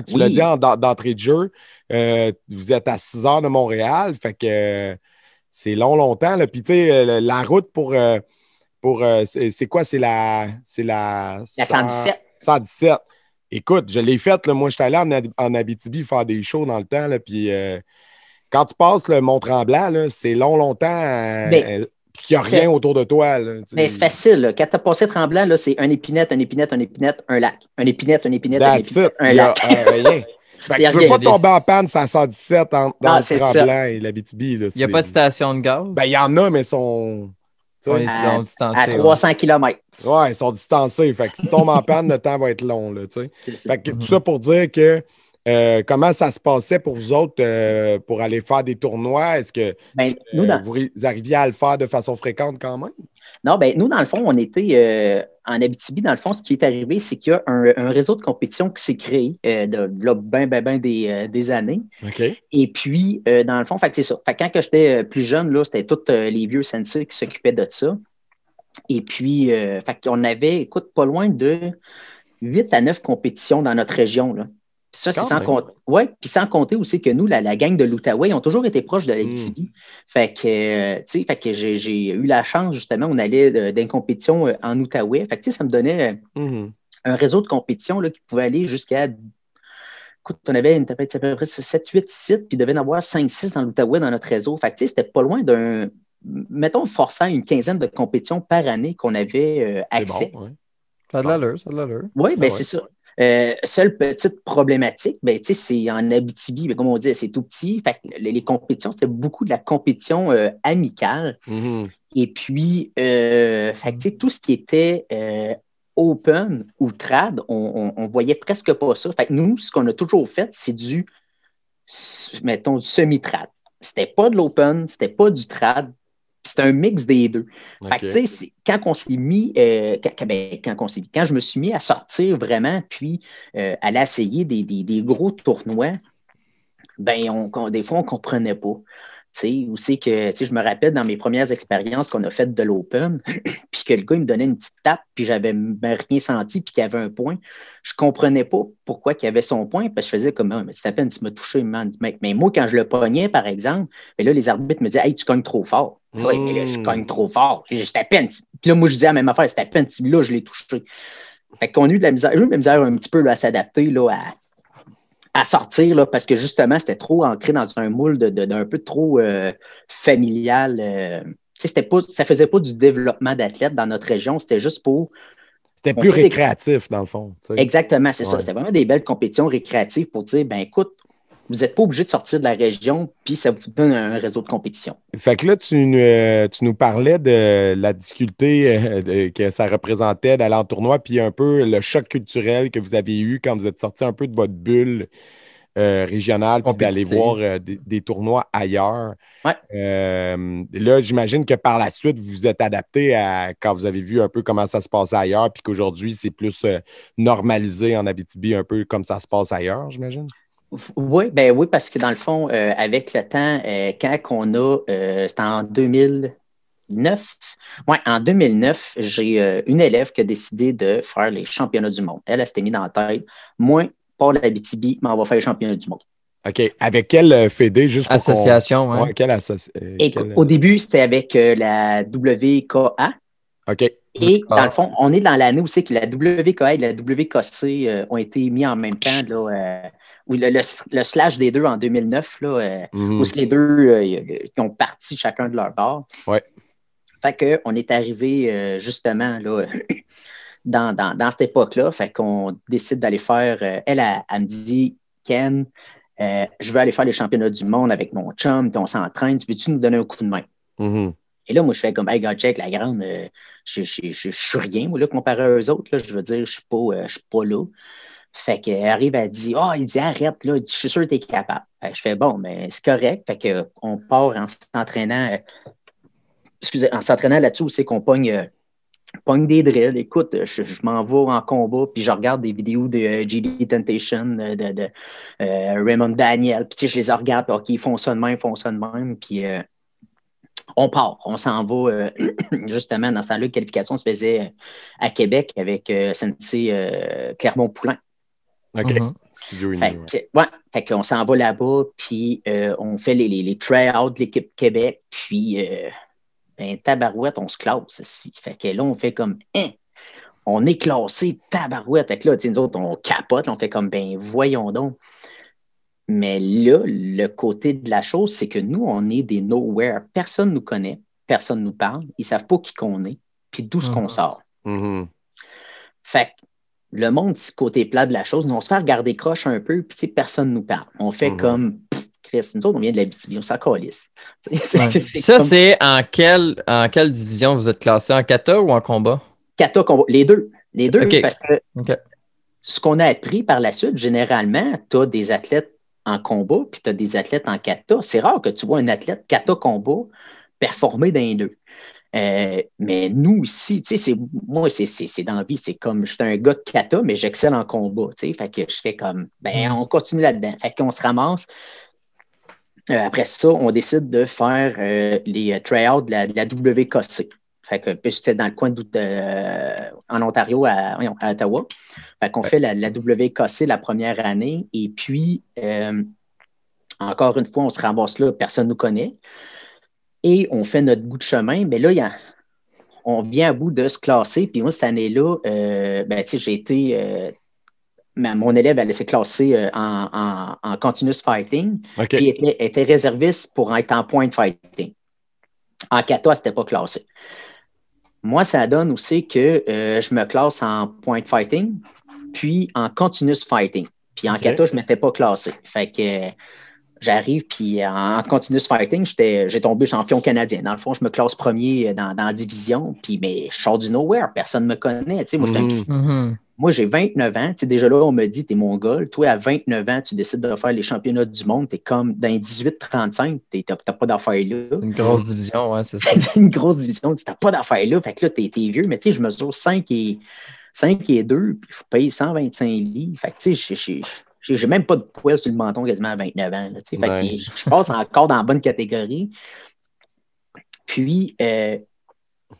tu l'as dit en, d'entrée de jeu, euh, vous êtes à 6 heures de Montréal, fait que euh, c'est long, longtemps. Là. Puis, tu sais, la route pour. pour c'est, quoi? C'est la. C'est la. La 117. 117. Écoute, je l'ai faite. Moi, suis allé en, en, Abitibi faire des shows dans le temps. puis, quand tu passes le Mont-Tremblant, c'est long, longtemps. Ben, il n'y a rien autour de toi. mais c'est facile. Quand tu as passé tremblant, c'est un épinette, un épinette, un épinette, un lac. Un épinette, un épinette, un épinette, un lac. Il y a, rien. tu ne veux pas tomber en panne 117 dans ah, le Tremblant et la BTB. il n'y a pas de station de gaz? Ben, il y en a, mais sont. ils sont distancés, à 300 km. Ouais, ils sont distancés. Fait que si tu tombes en panne, le temps va être long. Mm-hmm. Tout ça pour dire que euh, comment ça se passait pour vous autres euh, pour aller faire des tournois? Est-ce que ben, vous arriviez à le faire de façon fréquente quand même? Non, ben nous, dans le fond, on était euh, en Abitibi. Dans le fond, ce qui est arrivé, c'est qu'il y a un, réseau de compétition qui s'est créé de, là, bien, ben, ben des, années. Et puis, dans le fond, c'est ça. Fait, quand j'étais plus jeune, c'était tous les vieux sensei qui s'occupaient de ça. Et puis, fait on avait, écoute, pas loin de 8 à 9 compétitions dans notre région. Là ça, c'est sans compter. Ouais, sans compter aussi que nous, la, la gang de l'Outaouais, ont toujours été proches de la hmm. Fait que, euh, que j'ai, eu la chance, justement, on allait euh, d'une compétition euh, en Outaouais. Fait que, ça me donnait hmm. un réseau de compétition là, qui pouvait aller jusqu'à. Écoute, on avait à peu 7-8 sites, puis il devait en avoir 5-6 dans l'Outaouais dans notre réseau. Fait c'était pas loin d'un. Mettons, forçant une quinzaine de compétitions par année qu'on avait accès. Ça a de ça Oui, ah bien, c'est ça. Euh, seule petite problématique, ben, c'est en Abitibi, ben, comme on dit, c'est tout petit. les, compétitions, c'était beaucoup de la compétition euh, amicale. Mm-hmm. Et puis, euh, fait tout ce qui était open ou trad, on, ne voyait presque pas ça. nous, ce qu'on a toujours fait, c'est du, mettons, semi-trad. C'était pas de l'open, c'était pas du trad, c'est un mix des deux. quand on s'est mis, euh, quand, ben, quand, je me suis mis à sortir vraiment, puis à euh, l'essayer des, gros tournois, ben, des fois, on ne comprenait pas. T'sais, ou c'est que, je me rappelle dans mes premières expériences qu'on a faites de l'open, puis que le gars, il me donnait une petite tape, puis j'avais ben, rien senti, puis qu'il avait un point. Je comprenais pas pourquoi il avait son point, parce que je faisais comme, oh, à peine, tu m'as touché, mec. Mais moi, quand je le pognais, par exemple, ben là, les arbitres me disaient, hey, tu cognes trop fort. Oui, je hmm. cogne trop fort. J'étais à peine. Puis là, moi, je disais la même affaire, c'était à peine, là, je l'ai touché. Fait qu'on a eu de la misère, eu la misère un petit peu là, à s'adapter là, à à sortir là, parce que justement, c'était trop ancré dans un moule d'un de, peu trop euh, familial. Ça euh, c'était pas, ça faisait pas du développement d'athlètes dans notre région, c'était juste pour. C'était plus récréatif, dans le fond. Exactement, c'est ça. C'était vraiment des belles compétitions récréatives pour dire ben écoute, vous n'êtes pas obligé de sortir de la région, puis ça vous donne un réseau de compétition. Fait que là, tu, nous euh, parlais de la difficulté euh, que ça représentait d'aller en tournoi, puis un peu le choc culturel que vous avez eu quand vous êtes sorti un peu de votre bulle euh, régionale, puis d'aller voir des, tournois ailleurs. là, j'imagine que par la suite, vous vous êtes adapté à quand vous avez vu un peu comment ça se passe ailleurs, puis qu'aujourd'hui, c'est plus normalisé en Abitibi, un peu comme ça se passe ailleurs, j'imagine? Oui, ben oui, parce que dans le fond, euh, avec le temps, euh, quand on a, euh, c'était en 2009, ouais, en 2009, j'ai une élève qui a décidé de faire les championnats du monde. Elle, elle s'était mise dans la tête, moi, pas la BTB, mais on va faire les championnats du monde. OK. Avec quelle fédé, juste pour Association, oui. ouais, quelle association. Au début, c'était avec la WKA. OK. Et dans le fond, on est dans l'année où c'est que la WKA et la WKC ont été mis en même temps là, ou le, slash des deux en 2009, là, euh, mhm. c'est les deux qui euh, ont parti chacun de leur bord. Ouais. Fait qu'on est arrivé euh, justement là, dans, cette époque-là. Fait qu'on décide d'aller faire. elle, a, me dit Ken, je veux aller faire les championnats du monde avec mon chum, puis on s'entraîne. Tu Veux-tu nous donner un coup de main? Mhm. Et là, moi, je fais comme, hey, God, check, la grande, je, suis rien, moi, là, comparé à eux autres. je veux dire, je ne je suis pas là. Fait qu'elle arrive, à dire, Ah, il dit arrête, là, je suis sûr que tu es capable. je fais Bon, mais ben, c'est correct. Fait qu'on part en s'entraînant, euh, excusez, en s'entraînant là-dessus, c'est qu'on pogne, euh, pogne, des drills. Écoute, euh, je, m'en vais en combat, puis je regarde des vidéos de GD Temptation, de, Raymond Daniel, puis je les regarde, puis, OK, ils font ça de même, ils font même, puis. on part, on s'en va. justement, dans ce temps-là, qualification se faisait à Québec avec clermont poulin OK. Mm-hmm. s'en va là-bas, puis euh, on fait les, les, try de l'équipe Québec, puis euh, ben, tabarouette, on se classe Fait que là, on fait comme, hein, on est classé tabarouette. Fait que là, nous autres, on capote, on fait comme, ben voyons donc. Mais là, le côté de la chose, c'est que nous, on est des nowhere. Personne nous connaît, personne nous parle, ils ne savent pas qui qu'on est, puis d'où ce qu'on mm-hmm. sort. Mm-hmm. Fait que le monde, côté plat de la chose, on se fait regarder croche un peu, puis personne ne nous parle. On fait mhm. comme Chris, nous on vient de la BTV, on s'en calisse. Ça, c'est en quelle, en quelle division vous êtes classé, en kata ou en combat? Kata, combat, les deux. Les deux, parce que ce qu'on a appris par la suite, généralement, tu as des athlètes en combat, puis tu as des athlètes en kata. C'est rare que tu vois un athlète kata-combat performer dans les deux. Euh, mais nous ici, tu sais, moi, c'est dans la vie, c'est comme, je suis un gars de kata, mais j'excelle en combat, fait que je fais comme, ben, mm. on continue là-dedans, fait qu'on se ramasse. Euh, après ça, on décide de faire euh, les tryouts de la, de la WKC. Fait que dans le coin en Ontario, à, Ottawa. Fait qu'on fait la, la, WKC la première année. Et puis, encore une fois, on se ramasse là, personne ne nous connaît et on fait notre bout de chemin, mais là, y a, on vient à bout de se classer. Puis moi, cette année-là, euh, ben, j'ai été. Euh, mon élève, elle s'est classée euh, en, en, continuous fighting, puis était, était, réserviste pour être en point fighting. En kata, c'était pas classé. Moi, ça donne aussi que je me classe en point fighting, puis en continuous fighting. Puis en kata, je ne m'étais pas classé. Fait que J'arrive, puis euh, en continuous fighting, j'ai tombé champion canadien. Dans le fond, je me classe premier euh, dans, la division, puis mais je sors du nowhere, personne ne me connaît. Mm-hmm. Mm-hmm. Moi, j'ai 29 ans. Déjà là, on me dit, t'es mon gars. Toi, à 29 ans, tu décides de faire les championnats du monde. T'es comme dans 18-35, t'as pas d'affaires là. C'est une grosse division, ouais, c'est ça. c'est une grosse division. T'as pas d'affaires là. Fait que là, t'es vieux, mais tu sais, je mesure 5 et, 5 et 2, puis je paye 125 lits. Fait que tu sais, j'ai même pas de poils sur le menton quasiment à 29 ans. je passe encore dans la bonne catégorie. Puis, euh,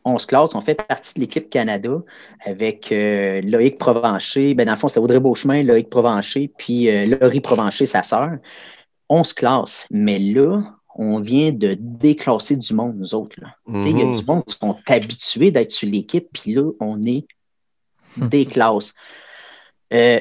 on se classe, on fait partie de l'équipe Canada avec euh, Loïc Provencher. Ben, dans le fond, c'était Audrey Beauchemin, Loïc Provencher, puis euh, Laurie Provencher, sa sœur. On se classe, mais là, on vient de déclasser du monde, nous autres. Il y a mhm. du monde qui sont habitués d'être sur l'équipe, puis là, on est déclassé. Euh,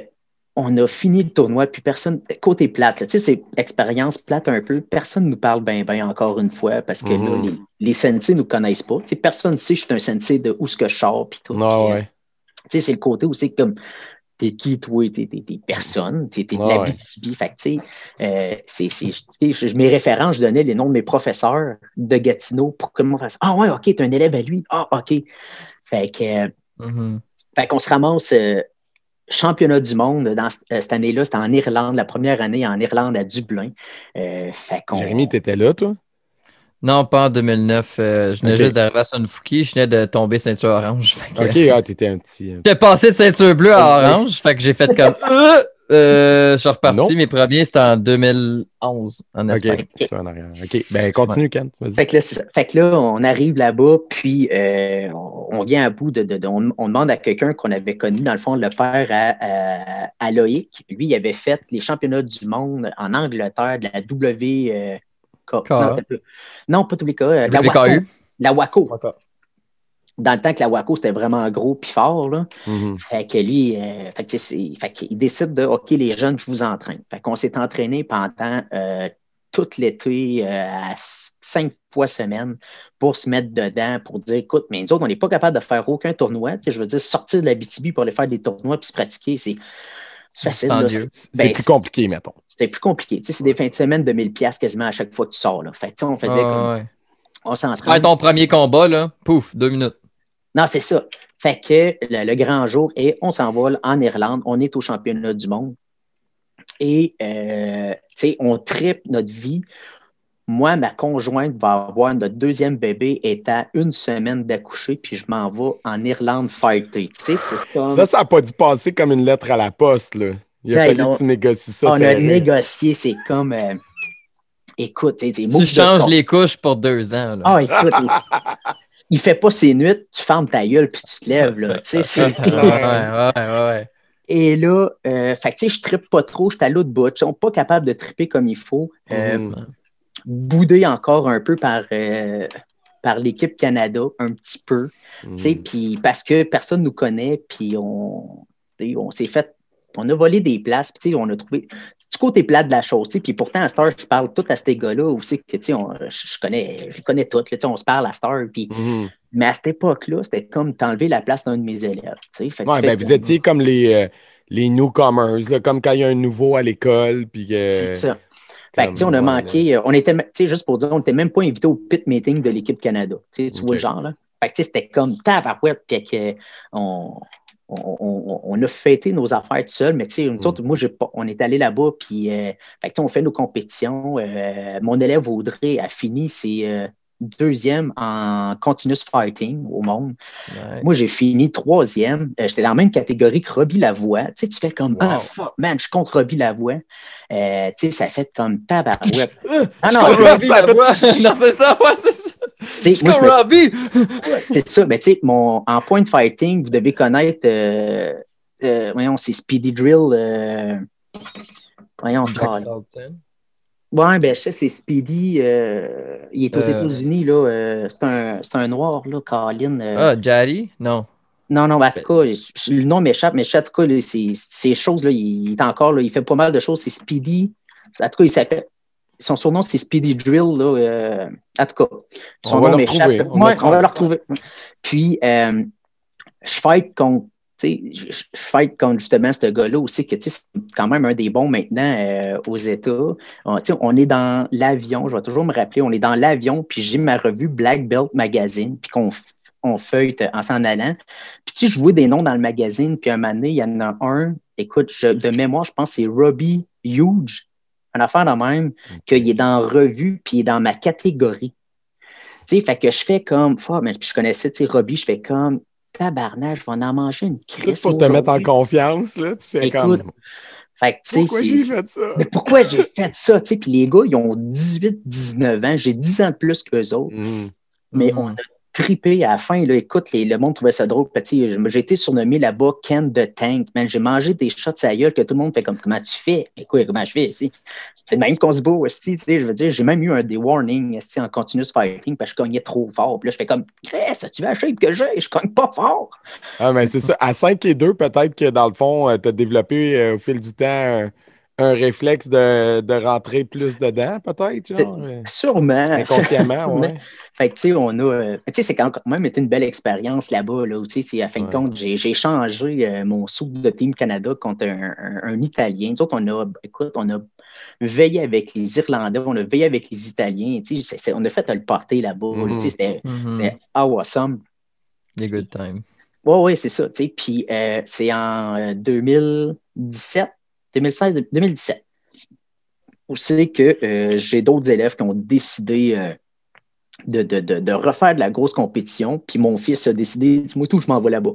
on a fini le tournoi, puis personne, côté plate, tu sais, c'est expérience plate un peu, personne ne nous parle ben, ben, encore une fois, parce que mhm. les, sentiers ne nous connaissent pas. Tu sais, personne ne sait je suis un sentier de où ce que je sors, puis tout. Non, euh, ouais. tu sais, c'est le côté où c'est comme, t'es qui, toi, t'es personne. t'es de la tu euh, je, mes références, je donnais les noms de mes professeurs de Gatineau pour que le monde fasse, ah ouais, ok, t'es un élève à lui, ah ok. Fait que, euh, mhm. qu'on se ramasse championnat du monde dans euh, cette année-là, c'était en Irlande, la première année en Irlande à Dublin. Euh, fait Jérémy, t'étais là, toi? Non, pas en 2009. Euh, je venais juste d'arriver à Sunfuki. Je venais de tomber ceinture orange. ok, ah, t'étais un petit. J'étais passé de ceinture bleue à orange. fait que j'ai fait comme. Euh! Euh, je suis reparti. Mes premiers, c'était en 2011 en Espagne. OK, ben, continue, Ken. Fait que, là, on arrive là-bas, puis euh, on, vient à bout de. on, demande à quelqu'un qu'on avait connu, dans le fond, le père à, Loïc. Lui, il avait fait les championnats du monde en Angleterre de la W. Non, pas tous euh, La WACO. La WACO dans le temps que la Waco, c'était vraiment gros puis fort. Mhm. que lui, euh, il décide de OK, les jeunes, je vous entraîne. On s'est entraîné pendant toute euh, tout l'été, euh, à cinq fois semaine, pour se mettre dedans, pour dire écoute, mais nous autres, on n'est pas capable de faire aucun tournoi. je veux dire, sortir de la BTB pour aller faire des tournois puis se pratiquer, c'est. C'est ben, plus compliqué, mettons. C'était plus compliqué. Tu sais, c'est des fins de semaine de 1000$ quasiment à chaque fois que tu sors. Fait on faisait ah, ton premier combat, là, pouf, deux minutes. Non, c'est ça. Fait que le, grand jour et on s'envole en Irlande, on est au championnat du monde. Et, euh, tu sais, on tripe notre vie. Moi, ma conjointe va avoir notre deuxième bébé est à une semaine d'accoucher, puis je m'en vais en Irlande fighter. Tu sais, comme... Ça, ça n'a pas dû passer comme une lettre à la poste, là. Il a ben fallu que tu négocies ça. On a négocié, c'est comme. Euh, écoute, t'sais, tu changes les couches pour deux ans. Là. Ah, écoute. il fait pas ses nuits, tu fermes ta gueule puis tu te lèves. Là, ouais, ouais, ouais, Et là, euh, fait je trippe pas trop, je suis à l'autre bout. Ils sont pas capables de tripper comme il faut. Euh, mm. Boudé encore un peu par, euh, par l'équipe Canada, un petit peu. sais, mm. Puis parce que personne nous connaît, puis on, on s'est fait on a volé des places, puis on a trouvé du côté plat de la chose. Puis pourtant, à Star, je parle tout à ces gars-là aussi, que je, connais, je connais tout. on se parle à Star. Puis, mm-hmm. Mais à cette époque-là, c'était comme t'enlever la place d'un de mes élèves. Ben, vous étiez comme les, euh, les newcomers, comme quand il y a un nouveau à l'école. C'est ça. on a manqué, on était, juste pour dire, on n'était même pas invité au pit meeting de l'équipe Canada. Tu vois le genre, là? Fait que, c'était comme tabarouette, puis on, on, a fêté nos affaires tout seul, mais tu sais, une mm. moi, on est allé là-bas, puis euh, on fait nos compétitions. Euh, mon élève Audrey a fini ses, euh, deuxième en continuous fighting au monde. Moi, j'ai fini troisième. Euh, j'étais dans la même catégorie que Robbie Lavoie. Tu sais, tu fais comme Ah, fuck, man, je suis contre Robbie Lavoie. Euh, tu sais, ça fait comme tabarouette. Euh, ah non, non, c'est ça, ouais, c'est ça. Robbie. c'est ça, mais tu sais, mon... en point fighting, vous devez connaître, voyons, c'est Speedy Drill. voyons, je parle. Oui, ben sais, c'est Speedy. Euh, il est aux euh. États-Unis, là. Euh, c'est un, un, noir, là, Colin. Ah, Jerry? Non. Non, non, en tout cas, le nom m'échappe, mais en tout cas, ces choses-là, il, est encore, là, il fait pas mal de choses. C'est Speedy. En tout cas, il s'appelle. Son surnom, c'est Speedy Drill, là. en tout cas, son on nom m'échappe. on, on, va le retrouver. Puis, je fight contre je fight comme justement ce gars-là aussi, que c'est quand même un des bons maintenant euh, aux États. On, on est dans l'avion, je vais toujours me rappeler, on est dans l'avion, puis j'ai ma revue Black Belt Magazine, puis qu'on feuille en s'en allant. Puis tu sais, je vois des noms dans le magazine, puis un moment donné, il y en a un, écoute, de mémoire, je pense que c'est Robbie Huge, une affaire de même, qu'il est dans revue, puis il est dans ma catégorie. Tu sais, fait que je fais comme, oh, mais, puis je connaissais, Robbie, je fais comme, tabarnage, on en manger une crise. Pour te mettre en confiance, tu fais comme. Fait pourquoi j'ai fait ça? Mais pourquoi j'ai fait ça? Puis les gars, ils ont 18, 19 ans, j'ai 10 ans de plus qu'eux autres. Mm. Mais mm. on a tripé à la fin. Là, écoute, le monde trouvait ça drôle. Petit, j'ai été surnommé là-bas Ken de Tank. Man, j'ai mangé des shots à gueule que tout le monde fait comme comment tu fais? Écoute, comment je fais ici? C'est même Consbo aussi, tu sais, je veux dire, j'ai même eu un des warnings en continuous fighting parce que je cognais trop fort. Puis là, je fais comme Chris, tu vas acheter que j'ai, je cogne pas fort. Ah, mais c'est ça. À 5 et 2, peut-être que dans le fond, euh, tu as développé euh, au fil du temps euh, un réflexe de, rentrer plus dedans, peut-être? Sûrement. Inconsciemment, oui. Fait tu sais, on a. Euh, tu sais, c'est quand même été une belle expérience là-bas, là, à fin de compte, j'ai changé euh, mon soupe de Team Canada contre un, Italien. Nous autres, on a, on a veillé avec les Irlandais, on a veillé avec les Italiens, tu sais, on a fait le porter là-bas, mm-hmm. Mm-hmm. c'était awesome. Des good times. Oui, oui, c'est ça, tu sais. Puis, euh, c'est en 2017 2016-2017, On sait que euh, j'ai d'autres élèves qui ont décidé euh, de, refaire de la grosse compétition, puis mon fils a décidé, dis-moi tout, je m'en vais là-bas.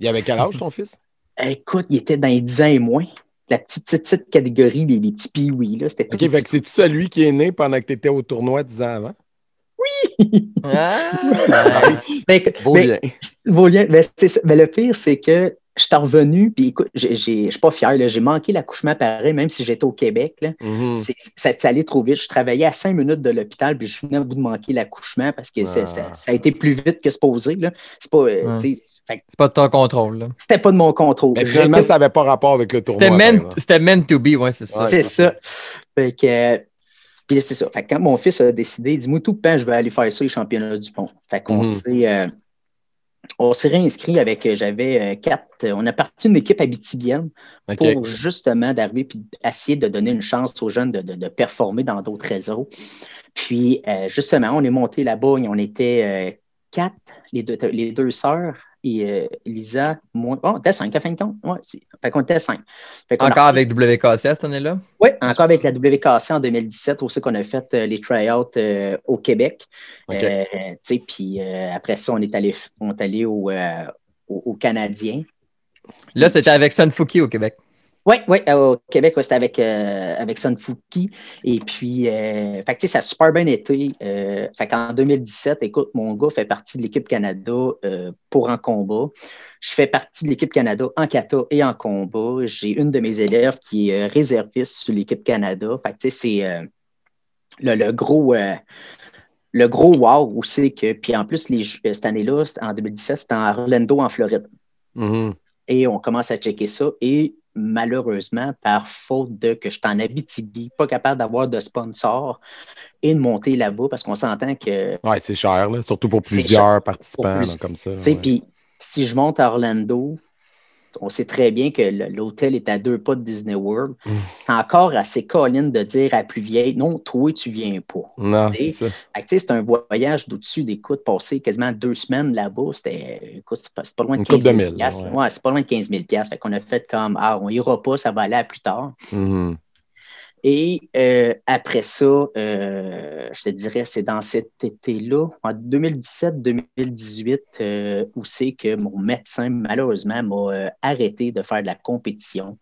Il avait quel âge ton fils? Écoute, il était dans les 10 ans et moins. La petite, catégorie, les, petits piouis, là, c'était OK, fait c'est-tu celui qui est né pendant que tu étais au tournoi 10 ans avant? Oui! Ah, ben, ben, beau, lien. mais ben, le pire, c'est que je suis revenu, puis écoute, je suis pas fier, j'ai manqué l'accouchement pareil, même si j'étais au Québec. Là. Mm-hmm. Ça allait trop vite. Je travaillais à cinq minutes de l'hôpital, puis je venais au bout de manquer l'accouchement parce que ça, ah. a été plus vite que ce C'est pas, euh, C'est pas de ton contrôle. C'était pas de mon contrôle. Vraiment, ça n'avait pas rapport avec le tournoi. C'était meant, to be, ouais, c'est ça. c'est ça. Fait que, euh, puis c'est ça. Fait que quand mon fils a décidé, il dit Moutou, je vais aller faire ça, les championnats du pont. Fait qu'on mm-hmm. euh, on s'est réinscrit avec, euh, j'avais euh, quatre, euh, on a parti une équipe habitibienne pour justement d'arriver puis essayer de donner une chance aux jeunes de, performer dans d'autres réseaux. Puis justement, on est monté là-bas, on était quatre, les deux, les deux sœurs, et euh, Lisa, on était oh, cinq à fin de compte. Ouais, fait qu'on était cinq. encore avec WKC cette année-là? Oui, encore avec la WKC en 2017, aussi qu'on a fait euh, les try-outs euh, au Québec. puis après ça, on est allé, on est au, au Canadien. Là, c'était avec Sunfuki au Québec. Oui, euh, au Québec, c'était avec, euh, avec Son Fuki. Et puis, euh, fait ça a super bien été. fait en 2017, écoute, mon gars fait partie de l'équipe Canada pour en combat. Je fais partie de l'équipe Canada en kata et en combat. J'ai une de mes élèves qui est réserviste sur l'équipe Canada. Fait que, c'est le, gros le gros wow aussi que, puis en plus, les, cette année-là, en 2017, c'était en Orlando, en Floride. Mm-hmm. Et on commence à checker ça. Et malheureusement, par faute de que je suis en Abitibi, pas capable d'avoir de sponsor et de monter là-bas parce qu'on s'entend que. ouais c'est cher, surtout pour plusieurs participants comme ça. Puis si je monte à Orlando, on sait très bien que l'hôtel est à deux pas de Disney World. Mm. Encore assez colline de dire à plus vieille, non, toi, tu viens pas. Non, c'est ça. C'est un voyage d'au-dessus des coûts de passer quasiment deux semaines là-bas. C'était, c'est pas, loin de 15 000 c'est pas loin de 15 000 Fait qu'on a fait comme, ah, on ira pas, ça va aller à plus tard. Mm-hmm. Et euh, après ça, euh, je te dirais, c'est dans cet été-là, en 2017-2018, euh, où c'est que mon médecin, malheureusement, m'a arrêté de faire de la compétition.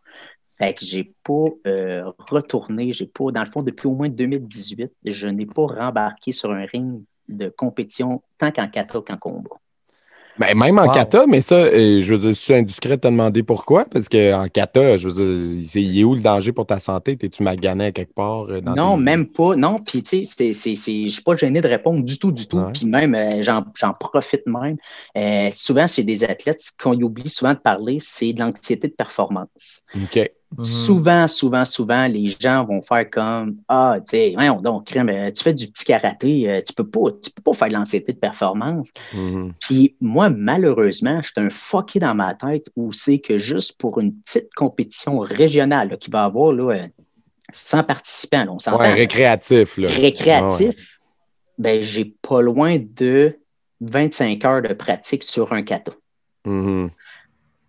Fait que j'ai pas retourné, j'ai pas, dans le fond, depuis au moins 2018, je n'ai pas rembarqué sur un ring de compétition tant qu'en kata qu'en combat. Ben, même en kata, mais ça, euh, je veux dire, c'est indiscret de te demander pourquoi, parce qu'en kata, je veux dire, il est où le danger pour ta santé? T'es-tu magané à quelque part? Euh, non, même pas. Non, puis tu sais, je suis pas gêné de répondre du tout, du tout. Puis même, euh, j'en profite même. souvent, c'est des athlètes, ce qu'on oublie souvent de parler, c'est de l'anxiété de performance. OK. Mhm. Souvent, souvent, souvent, les gens vont faire comme Ah, tu sais, donc, euh, tu fais du petit karaté, euh, tu peux pas, tu peux pas faire de l'anxiété de performance. Mhm. Puis moi, malheureusement, je un fucké dans ma tête où c'est que juste pour une petite compétition régionale qui va avoir là, 100 euh, participants, là, on s'entend. Ouais, récréatif. Là. Récréatif, ah ben, j'ai pas loin de 25 heures de pratique sur un kata. Mhm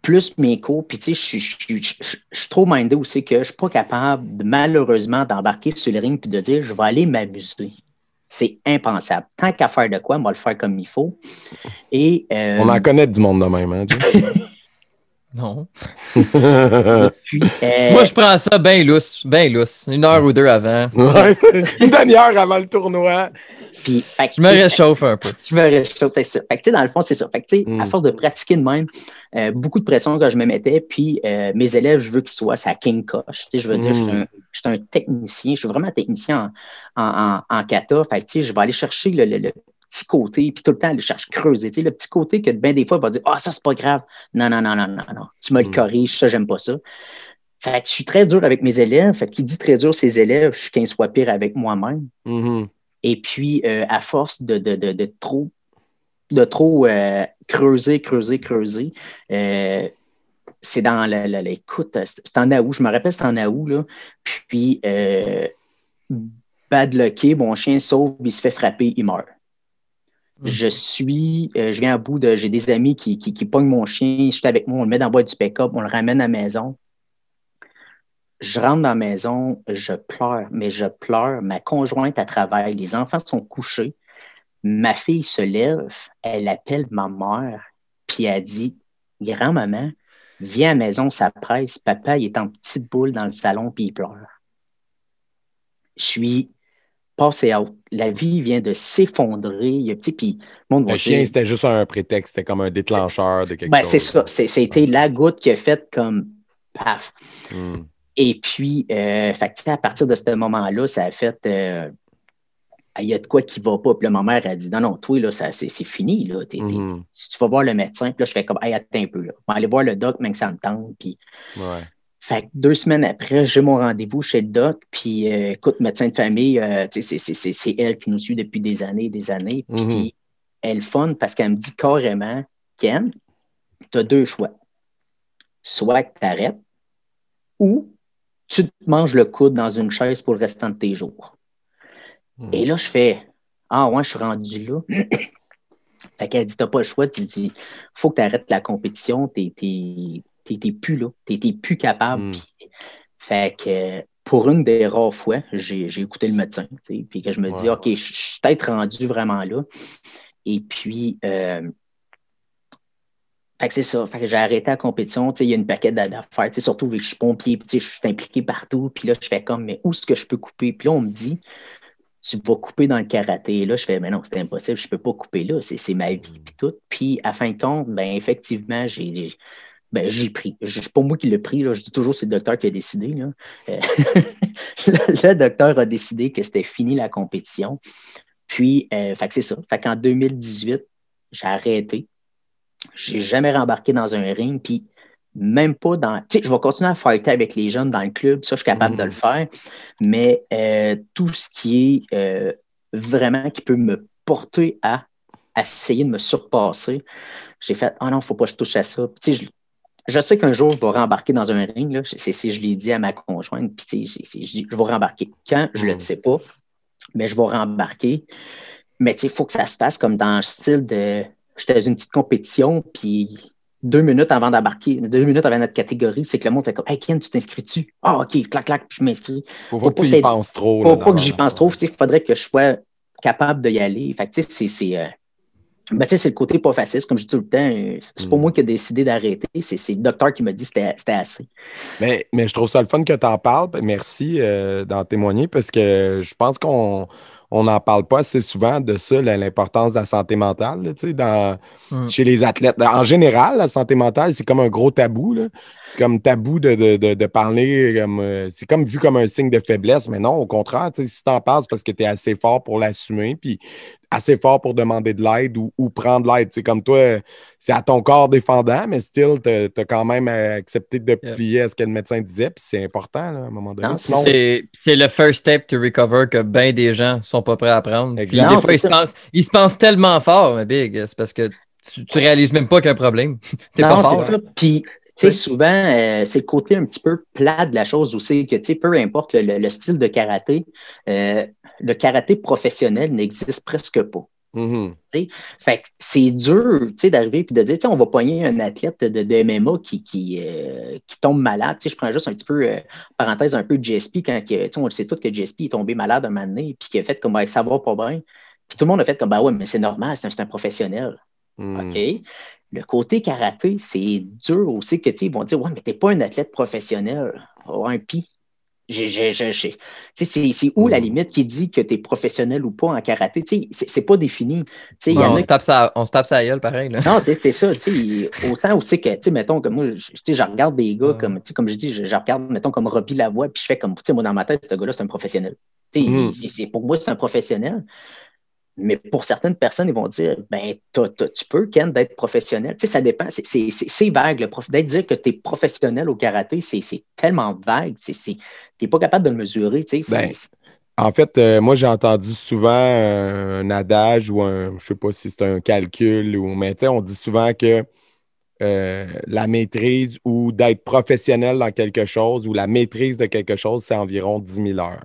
plus mes cours. Puis, tu sais, je suis trop mindé aussi que je ne suis pas capable, malheureusement, d'embarquer sur le ring puis de dire je vais aller m'abuser. » C'est impensable. Tant qu'à faire de quoi, on va le faire comme il faut. Et, euh, On en connaît du monde de même. Hein, Non. Moi, je prends ça bien lousse, bien lousse, une heure ou deux avant. une demi-heure avant le tournoi. Puis, je me réchauffe un peu. Je me réchauffe. Fait, fait que, dans le fond, c'est ça. Fait que, À mm. force de pratiquer de même, euh, beaucoup de pression quand je me mettais, puis euh, mes élèves, je veux qu'ils soient sa king coche. Je veux dire, mm. je suis, un, technicien, je suis vraiment un technicien en, kata. je vais aller chercher le petit côté, puis tout le temps, elle cherche creuser. Tu le petit côté que bien des fois, elle va dire Ah, ça, c'est pas grave. Non, non, non, non, non, Tu me le mm. corriges, ça, j'aime pas ça. Fait que je suis très dur avec mes élèves. Fait qui dit très dur ses élèves, je suis 15 fois pire avec moi-même. Mm-hmm. Et puis, euh, à force de, trop, de trop euh, creuser, creuser, creuser, euh, c'est dans l'écoute. C'est en à-où? je me rappelle, c'est en à-où, Là. Puis, bad lucké, mon chien sauve, il se fait frapper, il meurt. Mm. je suis, euh, je viens à bout de, j'ai des amis qui, qui, qui pognent mon chien, je suis avec moi, on le met dans le bois du pick-up, on le ramène à la maison. Je rentre dans la maison, je pleure, mais je pleure. Ma conjointe, à travail, les enfants sont couchés. Ma fille se lève, elle appelle ma mère, puis elle dit Grand-maman, viens à la maison, ça presse. Papa, il est en petite boule dans le salon, puis il pleure. Je suis la vie vient de s'effondrer. le chien, c'était juste un prétexte, c'était comme un déclencheur de quelque ben, chose. C'est ça, c'était la goutte qui a fait comme paf. Hmm. Et puis, euh, à partir de ce moment-là, ça a fait. Euh, ah, il y a de quoi qui va pas. Puis ma mère a dit Non, non, toi, c'est, fini. Hmm. Si tu vas voir le médecin, puis là, je fais comme attends un peu. Là. On va aller voir le doc, même que ça me tente. Puis, ouais. Fait que deux semaines après, j'ai mon rendez-vous chez le doc, puis euh, écoute, médecin de famille, euh, c'est elle qui nous suit depuis des années et des années, puis mm-hmm. elle fun parce qu'elle me dit carrément, Ken, tu as deux choix. Soit que tu arrêtes, ou tu te manges le coude dans une chaise pour le restant de tes jours. Mm-hmm. Et là, je fais, ah ouais, je suis rendu là. fait qu'elle dit, t'as pas le choix, tu dis, faut que tu arrêtes la compétition, t'es tu n'étais plus là, tu n'étais plus capable. Hmm. Fait que pour une des rares fois, j'ai, écouté le médecin, puis que je me dis, OK, je suis peut-être rendu vraiment là. Et puis, euh, Fait que c'est ça. Fait que j'ai arrêté la compétition. il y a une paquette d'affaires. surtout vu que je suis pompier, je suis impliqué partout. Puis là, je fais comme, mais où est-ce que je peux couper? Puis là, on me dit, tu vas couper dans le karaté. Et là, je fais, mais non, c'est impossible. Je ne peux pas couper là. C'est, ma vie. Hmm. Puis tout. Puis, à fin de compte, ben, effectivement, j'ai, ben, j'ai pris. C'est pas moi qui l'ai pris. Là. Je dis toujours c'est le docteur qui a décidé. Euh, le, docteur a décidé que c'était fini la compétition. Puis, euh, c'est ça. Fait qu'en 2018, j'ai arrêté. Je n'ai jamais rembarqué dans un ring. Puis, même pas dans. Tu sais, je vais continuer à fighter avec les jeunes dans le club. Ça, je suis capable de mm. le faire. Mais euh, tout ce qui est vraiment qui peut me porter à essayer de me surpasser, j'ai fait Ah oh non, faut pas que je touche à ça. tu sais, je sais qu'un jour, je vais rembarquer dans un ring. Là. C'est si je l'ai dit à ma conjointe, puis je, je vais rembarquer. Quand, je ne le mm. sais pas, mais je vais rembarquer. Mais il faut que ça se fasse comme dans le style de. J'étais dans une petite compétition, puis deux minutes avant d'embarquer, deux minutes avant notre catégorie, c'est que le monde fait comme Hey Ken, tu t'inscris-tu? Ah, OK, clac, clac, puis je m'inscris. Faut, pas que trop. Faut pas que j'y pense trop. Il faudrait que je sois capable d'y aller. Fait que, c'est, c'est, euh, ben, c'est le côté pas fasciste, comme je dis tout le temps. Euh, c'est pas hmm. moi qui ai décidé d'arrêter, c'est le docteur qui m'a dit que c'était assez. Mais, mais je trouve ça le fun que tu en parles. Merci euh, d'en témoigner parce que je pense qu'on n'en parle pas assez souvent de ça, l'importance de la santé mentale dans, hmm. chez les athlètes. En général, la santé mentale, c'est comme un gros tabou. C'est comme tabou de, de, de, parler, euh, c'est comme, vu comme un signe de faiblesse, mais non, au contraire, si tu en parles, c'est parce que tu es assez fort pour l'assumer, puis assez fort pour demander de l'aide ou, ou, prendre l'aide. C'est comme toi, c'est à ton corps défendant, mais still, tu as, quand même euh, accepté de plier à ce que le médecin disait, puis c'est important à un moment donné. C'est le first step to recover que bien des gens sont pas prêts à prendre. ils se, pensent, tellement fort, Big, c'est parce que tu, tu réalises même pas qu'il y a un problème. T'es pas Puis sais, souvent, euh, c'est le côté un petit peu plat de la chose aussi, que tu sais, peu importe le, style de karaté, euh, le karaté professionnel n'existe presque pas. Mm-hmm. tu sais c'est dur d'arriver et de dire on va poigner un athlète de, MMA qui, euh, qui, tombe malade. sais, je prends juste un petit peu, parenthèse, un peu de GSP quand on le sait tout que GSP est tombé malade un moment donné puis qu'il a fait comme ça va pas bien. Puis tout le monde a fait comme bah ouais, mais c'est normal, c'est un, professionnel. OK? Hum. Le côté karaté, c'est dur aussi que ils vont dire Ouais, mais t'es pas un athlète professionnel. Oh, un pis. C'est où la hum. limite qui dit que tu es professionnel ou pas en karaté? C'est pas défini. on, se tape ça, on se tape ça gueule pareil. Non, c'est ça. Autant aussi que, mettons, comme moi, je regarde des gars comme, comme je dis, je regarde, mettons, comme Robbie Lavoie, puis je fais comme, moi, dans ma tête, ce gars-là, c'est un professionnel. Hum. pour moi, c'est un professionnel. Mais pour certaines personnes, ils vont dire ben, tu peux, Ken, d'être professionnel. Tu sais, ça dépend. C'est vague. Le prof... D'être dire que tu es professionnel au karaté, c'est tellement vague. Tu n'es pas capable de le mesurer. Ben, en fait, euh, moi, j'ai entendu souvent un adage ou un, je ne sais pas si c'est un calcul, ou, mais on dit souvent que euh, la maîtrise ou d'être professionnel dans quelque chose ou la maîtrise de quelque chose, c'est environ 10 000 heures.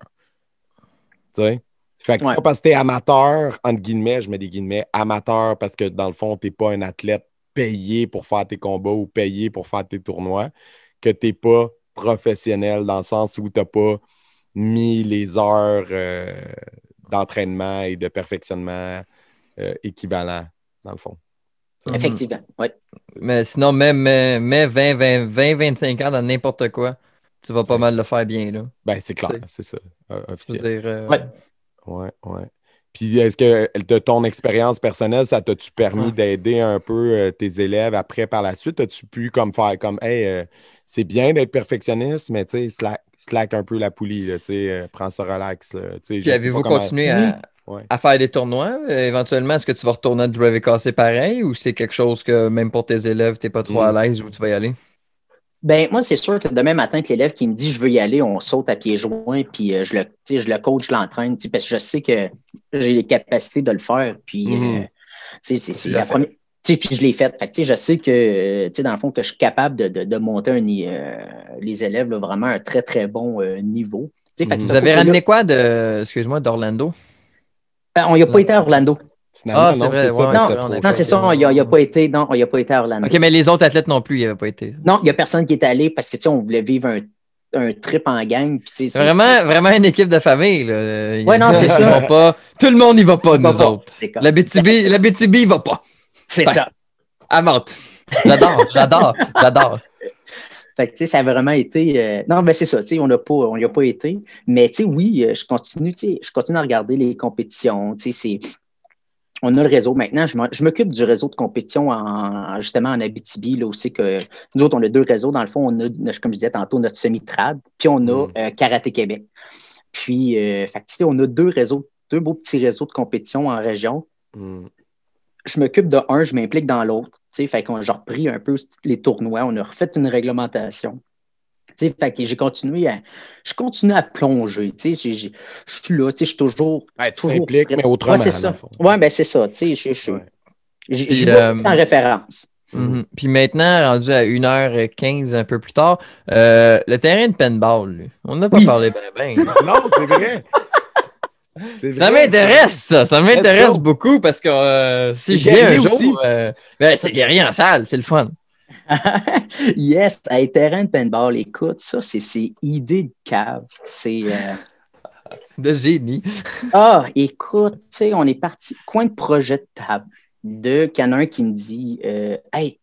Tu sais? Fait que c'est pas parce que t'es amateur, entre guillemets, je mets des guillemets, amateur parce que dans le fond, t'es pas un athlète payé pour faire tes combats ou payé pour faire tes tournois, que t'es pas professionnel dans le sens où t'as pas mis les heures euh, d'entraînement et de perfectionnement équivalents, euh, équivalent, dans le fond. Mm-hmm. Effectivement, oui. Mais sinon, même, 20, 20, 20, 25 ans dans n'importe quoi, tu vas pas mal le faire bien. Là. Ben, c'est clair, c'est ça. Euh, officiel ouais, oui. Puis est-ce que euh, de ton expérience personnelle, ça t'a-tu permis d'aider un peu euh, tes élèves après par la suite? As-tu pu comme faire comme Hey, euh, c'est bien d'être perfectionniste, mais tu sais, slack, un peu la poulie, tu sais, prends ça, relax. Puis avez-vous continué mmh. à, faire des tournois? éventuellement, est-ce que tu vas retourner à c'est pareil ou c'est quelque chose que même pour tes élèves, tu n'es pas trop mmh. à l'aise où tu vas y aller? Ben, moi, c'est sûr que demain matin, que l'élève qui me dit je veux y aller, on saute à pieds joints, puis euh, je, le, je le coach, je l'entraîne, parce que je sais que j'ai les capacités de le faire. Puis, euh, mhm. c'est la première. puis je l'ai fait. fait je sais que, dans le fond, que je suis capable de, monter euh, les élèves vraiment à un très, très bon niveau. Fait mhm. Vous avez ramené quoi de, excuse-moi, d'Orlando? Ben, on n'y a pas été à Orlando ah, c'est vrai. non, c'est ça. pas été. Non, il n'y a pas été à Orlando. OK, mais les autres athlètes non plus, il n'y avait pas été. Non, il n'y a personne qui est allé parce que, tu sais, on voulait vivre un un trip en gang. vraiment, vraiment une équipe de famille. Là. Ouais, non, c'est ça. Pas. Tout le monde n'y va pas, nous autres. La BTB, la BTB, va pas. C'est ça. Avante J'adore, j'adore, j'adore. Fait que, ça a vraiment été. Euh, non, mais c'est ça, on n'a pas, on n'y a pas été. Mais, oui, euh, je continue, je continue à regarder les compétitions. C'est on a le réseau maintenant. Je m'occupe du réseau de compétition en, justement en Abitibi, là aussi que nous autres, on a deux réseaux. Dans le fond, on a, comme je disais tantôt, notre semi trade puis on a mm. euh, Karaté Québec. Puis, euh, on a deux réseaux, deux beaux petits réseaux de compétition en région. Mm. Je m'occupe de un, je m'implique dans l'autre. Tu fait qu'on a repris un peu les tournois, on a refait une réglementation j'ai continué à. Je continue à plonger. Je suis là, je suis toujours. toujours tu mais autrement. c'est ça. Oui, ben c'est ça. Je suis en référence. Puis maintenant, rendu à 1h15 un peu plus tard, euh, le terrain de paintball, on n'a pas parlé bien, bien. non, c'est vrai. Ça m'intéresse, ça. Ça m'intéresse beaucoup parce que euh, si je viens un jour, euh, ben, c'est guerrier en salle, c'est le fun. yes, terrain de paintball, écoute, ça, c'est idée de cave. C'est. Euh, de génie. ah, écoute, tu sais, on est parti, coin de projet de table. De un qui me dit euh, Hey,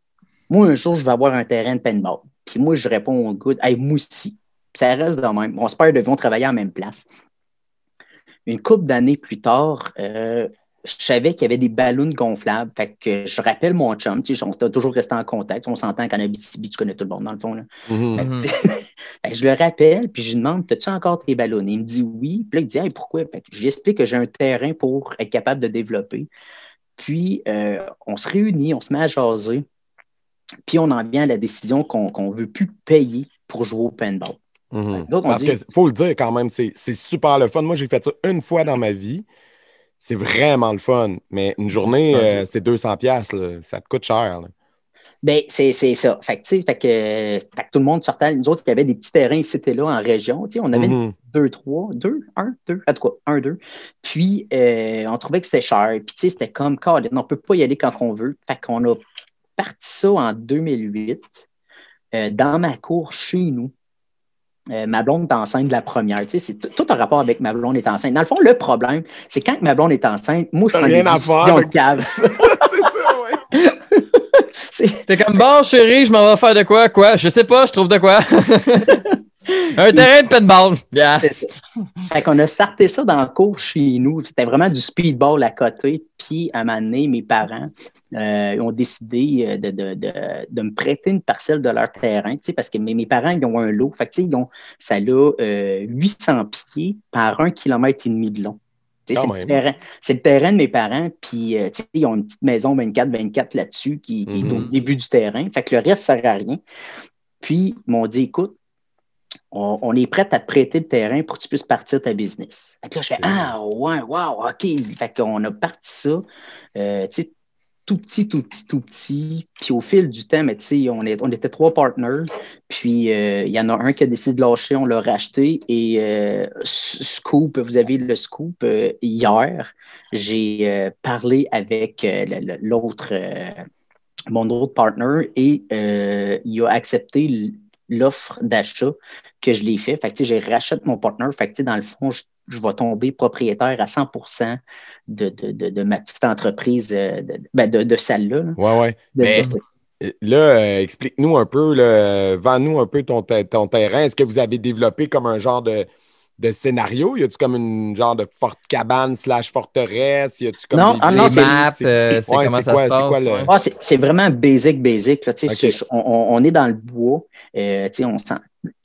moi, un jour, je vais avoir un terrain de paintball. Puis moi, je réponds au good Hey, moi aussi. ça reste le même. On perd, père vont travailler en même place. Une couple d'années plus tard, euh, je savais qu'il y avait des ballons gonflables. Fait que je rappelle mon chum, tu on s'est toujours resté en contact. On s'entend qu'en Abitibi, tu connais tout le monde, dans le fond. je le rappelle, puis je lui demande As-tu encore tes ballons Il me dit oui. Puis il dit Pourquoi que Je lui explique que j'ai un terrain pour être capable de développer. Puis, euh, on se réunit, on se met à jaser. Puis, on en vient à la décision qu'on ne veut plus payer pour jouer au paintball. Mm-hmm. Parce faut le dire quand même, c'est super le fun. Moi, j'ai fait ça une fois dans ma vie c'est vraiment le fun. Mais une journée, euh, c'est 200 pièces, ça te coûte cher. Ben, c'est, ça. Fait que, tout le monde sortait. Nous autres, il y avait des petits terrains ici là en région. on avait mm-hmm. deux, trois, deux, un, deux, en tout un, deux. Puis, euh, on trouvait que c'était cher. Puis, c'était comme, on ne peut pas y aller quand on veut. Fait qu'on a parti ça en 2008 euh, dans ma cour chez nous euh, ma blonde est enceinte de la première. Tu sais, c'est tout un rapport avec ma blonde est enceinte. Dans le fond, le problème, c'est quand ma blonde est enceinte, moi, je prends des décisions de cave. c'est ça, oui. T'es comme, bon, chérie, je m'en vais faire de quoi? Quoi? Je sais pas, je trouve de quoi. Un terrain de pinball. Yeah. Fait qu'on a starté ça dans le cours chez nous. C'était vraiment du speedball à côté. Puis, à un moment mes parents euh, ont décidé euh, de, me prêter une parcelle de leur terrain, parce que mes, parents, ils ont un lot. Fait que, ça a 800 euh, pieds par un kilomètre et demi de long. C'est le, terrain, de mes parents, puis ils ont une petite maison 24-24 là-dessus qui, est au mhm. début du terrain. Fait que le reste ne sert à rien. Puis, ils m'ont dit écoute, on, est prêt à te prêter le terrain pour que tu puisses partir ta business. là, je fais Ah, ouais, wow, OK. Fait qu'on a parti ça. Euh, tu tout petit, tout petit, tout petit. Puis au fil du temps, mais on, est, on était trois partners. Puis euh, il y en a un qui a décidé de lâcher, on l'a racheté. Et euh, Scoop, vous avez le Scoop, hier, j'ai parlé avec l'autre, mon autre partner, et il a accepté l'offre d'achat que je l'ai fait. Fait que, j'ai rachète mon partenaire. Fait que, dans le fond, je, vais tomber propriétaire à 100 de, ma petite entreprise euh, ben, de, de, celle-là. Oui, oui. Là, euh, explique-nous un peu, vends-nous un peu ton, ton terrain. Est-ce que vous avez développé comme un genre de, de scénario? Y a-tu comme une genre de forte cabane slash forteresse? Y a-tu comme non, des maps? C'est vraiment basic, basic. on, est dans le bois. Euh, on sent...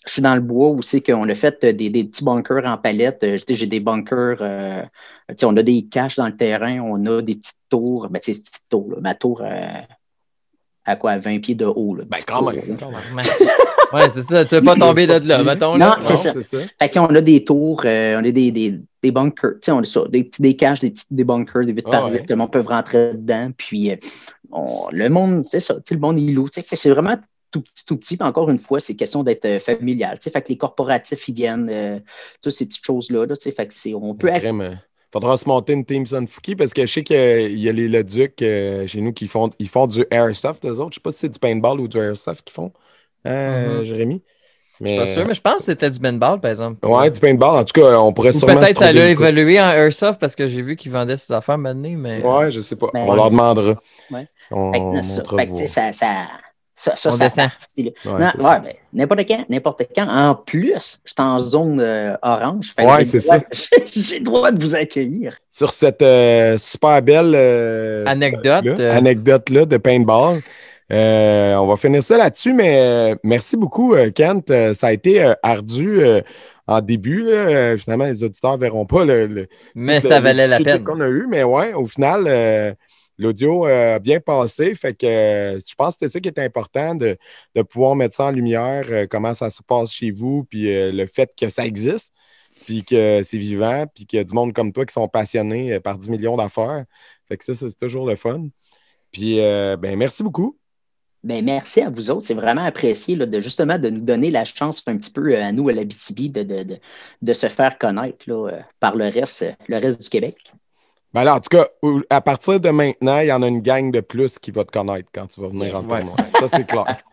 Je suis dans le bois aussi qu'on a fait euh, des, petits bunkers en palette. Euh, j'ai des bunkers... on a des caches dans le terrain. On a des petites tours. Ben, des petites tours. ma tour à quoi, 20 pieds de haut. Là, ben, Ouais, c'est ça. Tu veux pas tomber de là, mettons. Non, c'est ça. Fait on a des tours, euh, on a des, des, des bunkers. Tu sais, on a ça, des, des caches des, des bunkers, des ah, par que le monde peut rentrer dedans. Puis, euh, le monde, tu sais ça. Le monde, il loue. C'est vraiment tout petit, tout petit. Puis encore une fois, c'est question d'être euh, familial familial. sais fait que les corporatifs, ils viennent, toutes ces petites choses-là. Là, fait que on peut... Vraiment. Faudra se monter une team Sunfuki parce que je sais qu'il y a les leducs chez nous qui font, ils font du airsoft, eux autres. Je sais pas si c'est du paintball ou du airsoft qu'ils font. Hein, mm-hmm. Jérémy. Mais... Je suis pas sûr, mais je pense que c'était du paintball, par exemple. Ouais, du paintball. En tout cas, on pourrait Ou sûrement. Peut-être ça a évolué en Airsoft parce que j'ai vu qu'ils vendaient ses affaires maintenant, mais. Ouais, je sais pas. Ben on leur demandera. Ouais. On, fait ça, ça, ça, ça, on descend. Ben, n'importe quand, n'importe quand. En plus, je suis en zone euh, orange. Ouais, c'est ça. J'ai le droit de vous accueillir. Sur cette euh, super belle anecdote, euh, anecdote là, de paintball. Euh, on va finir ça là-dessus, mais euh, merci beaucoup, euh, Kent. Ça a été ardu en début. Finalement, les auditeurs ne verront pas le. mais ça valait la peine. qu'on a eu, mais ouais, au final, l'audio a bien passé. Fait que je pense que c'était ça qui était important de, pouvoir mettre ça en lumière, comment ça se passe chez vous, puis le fait que ça existe puis que c'est vivant, puis qu'il y a du monde comme toi qui sont passionnés par 10 millions d'affaires. Fait que ça, c'est toujours le fun. Puis, ben, merci beaucoup. Ben, merci à vous autres. C'est vraiment apprécié de justement de nous donner la chance un petit peu euh, à nous, à la BTB, de, se faire connaître là, euh, par le reste, euh, le reste du Québec. Ben, en tout cas, à partir de maintenant, il y en a une gang de plus qui va te connaître quand tu vas venir en tournoi. Ça, c'est clair.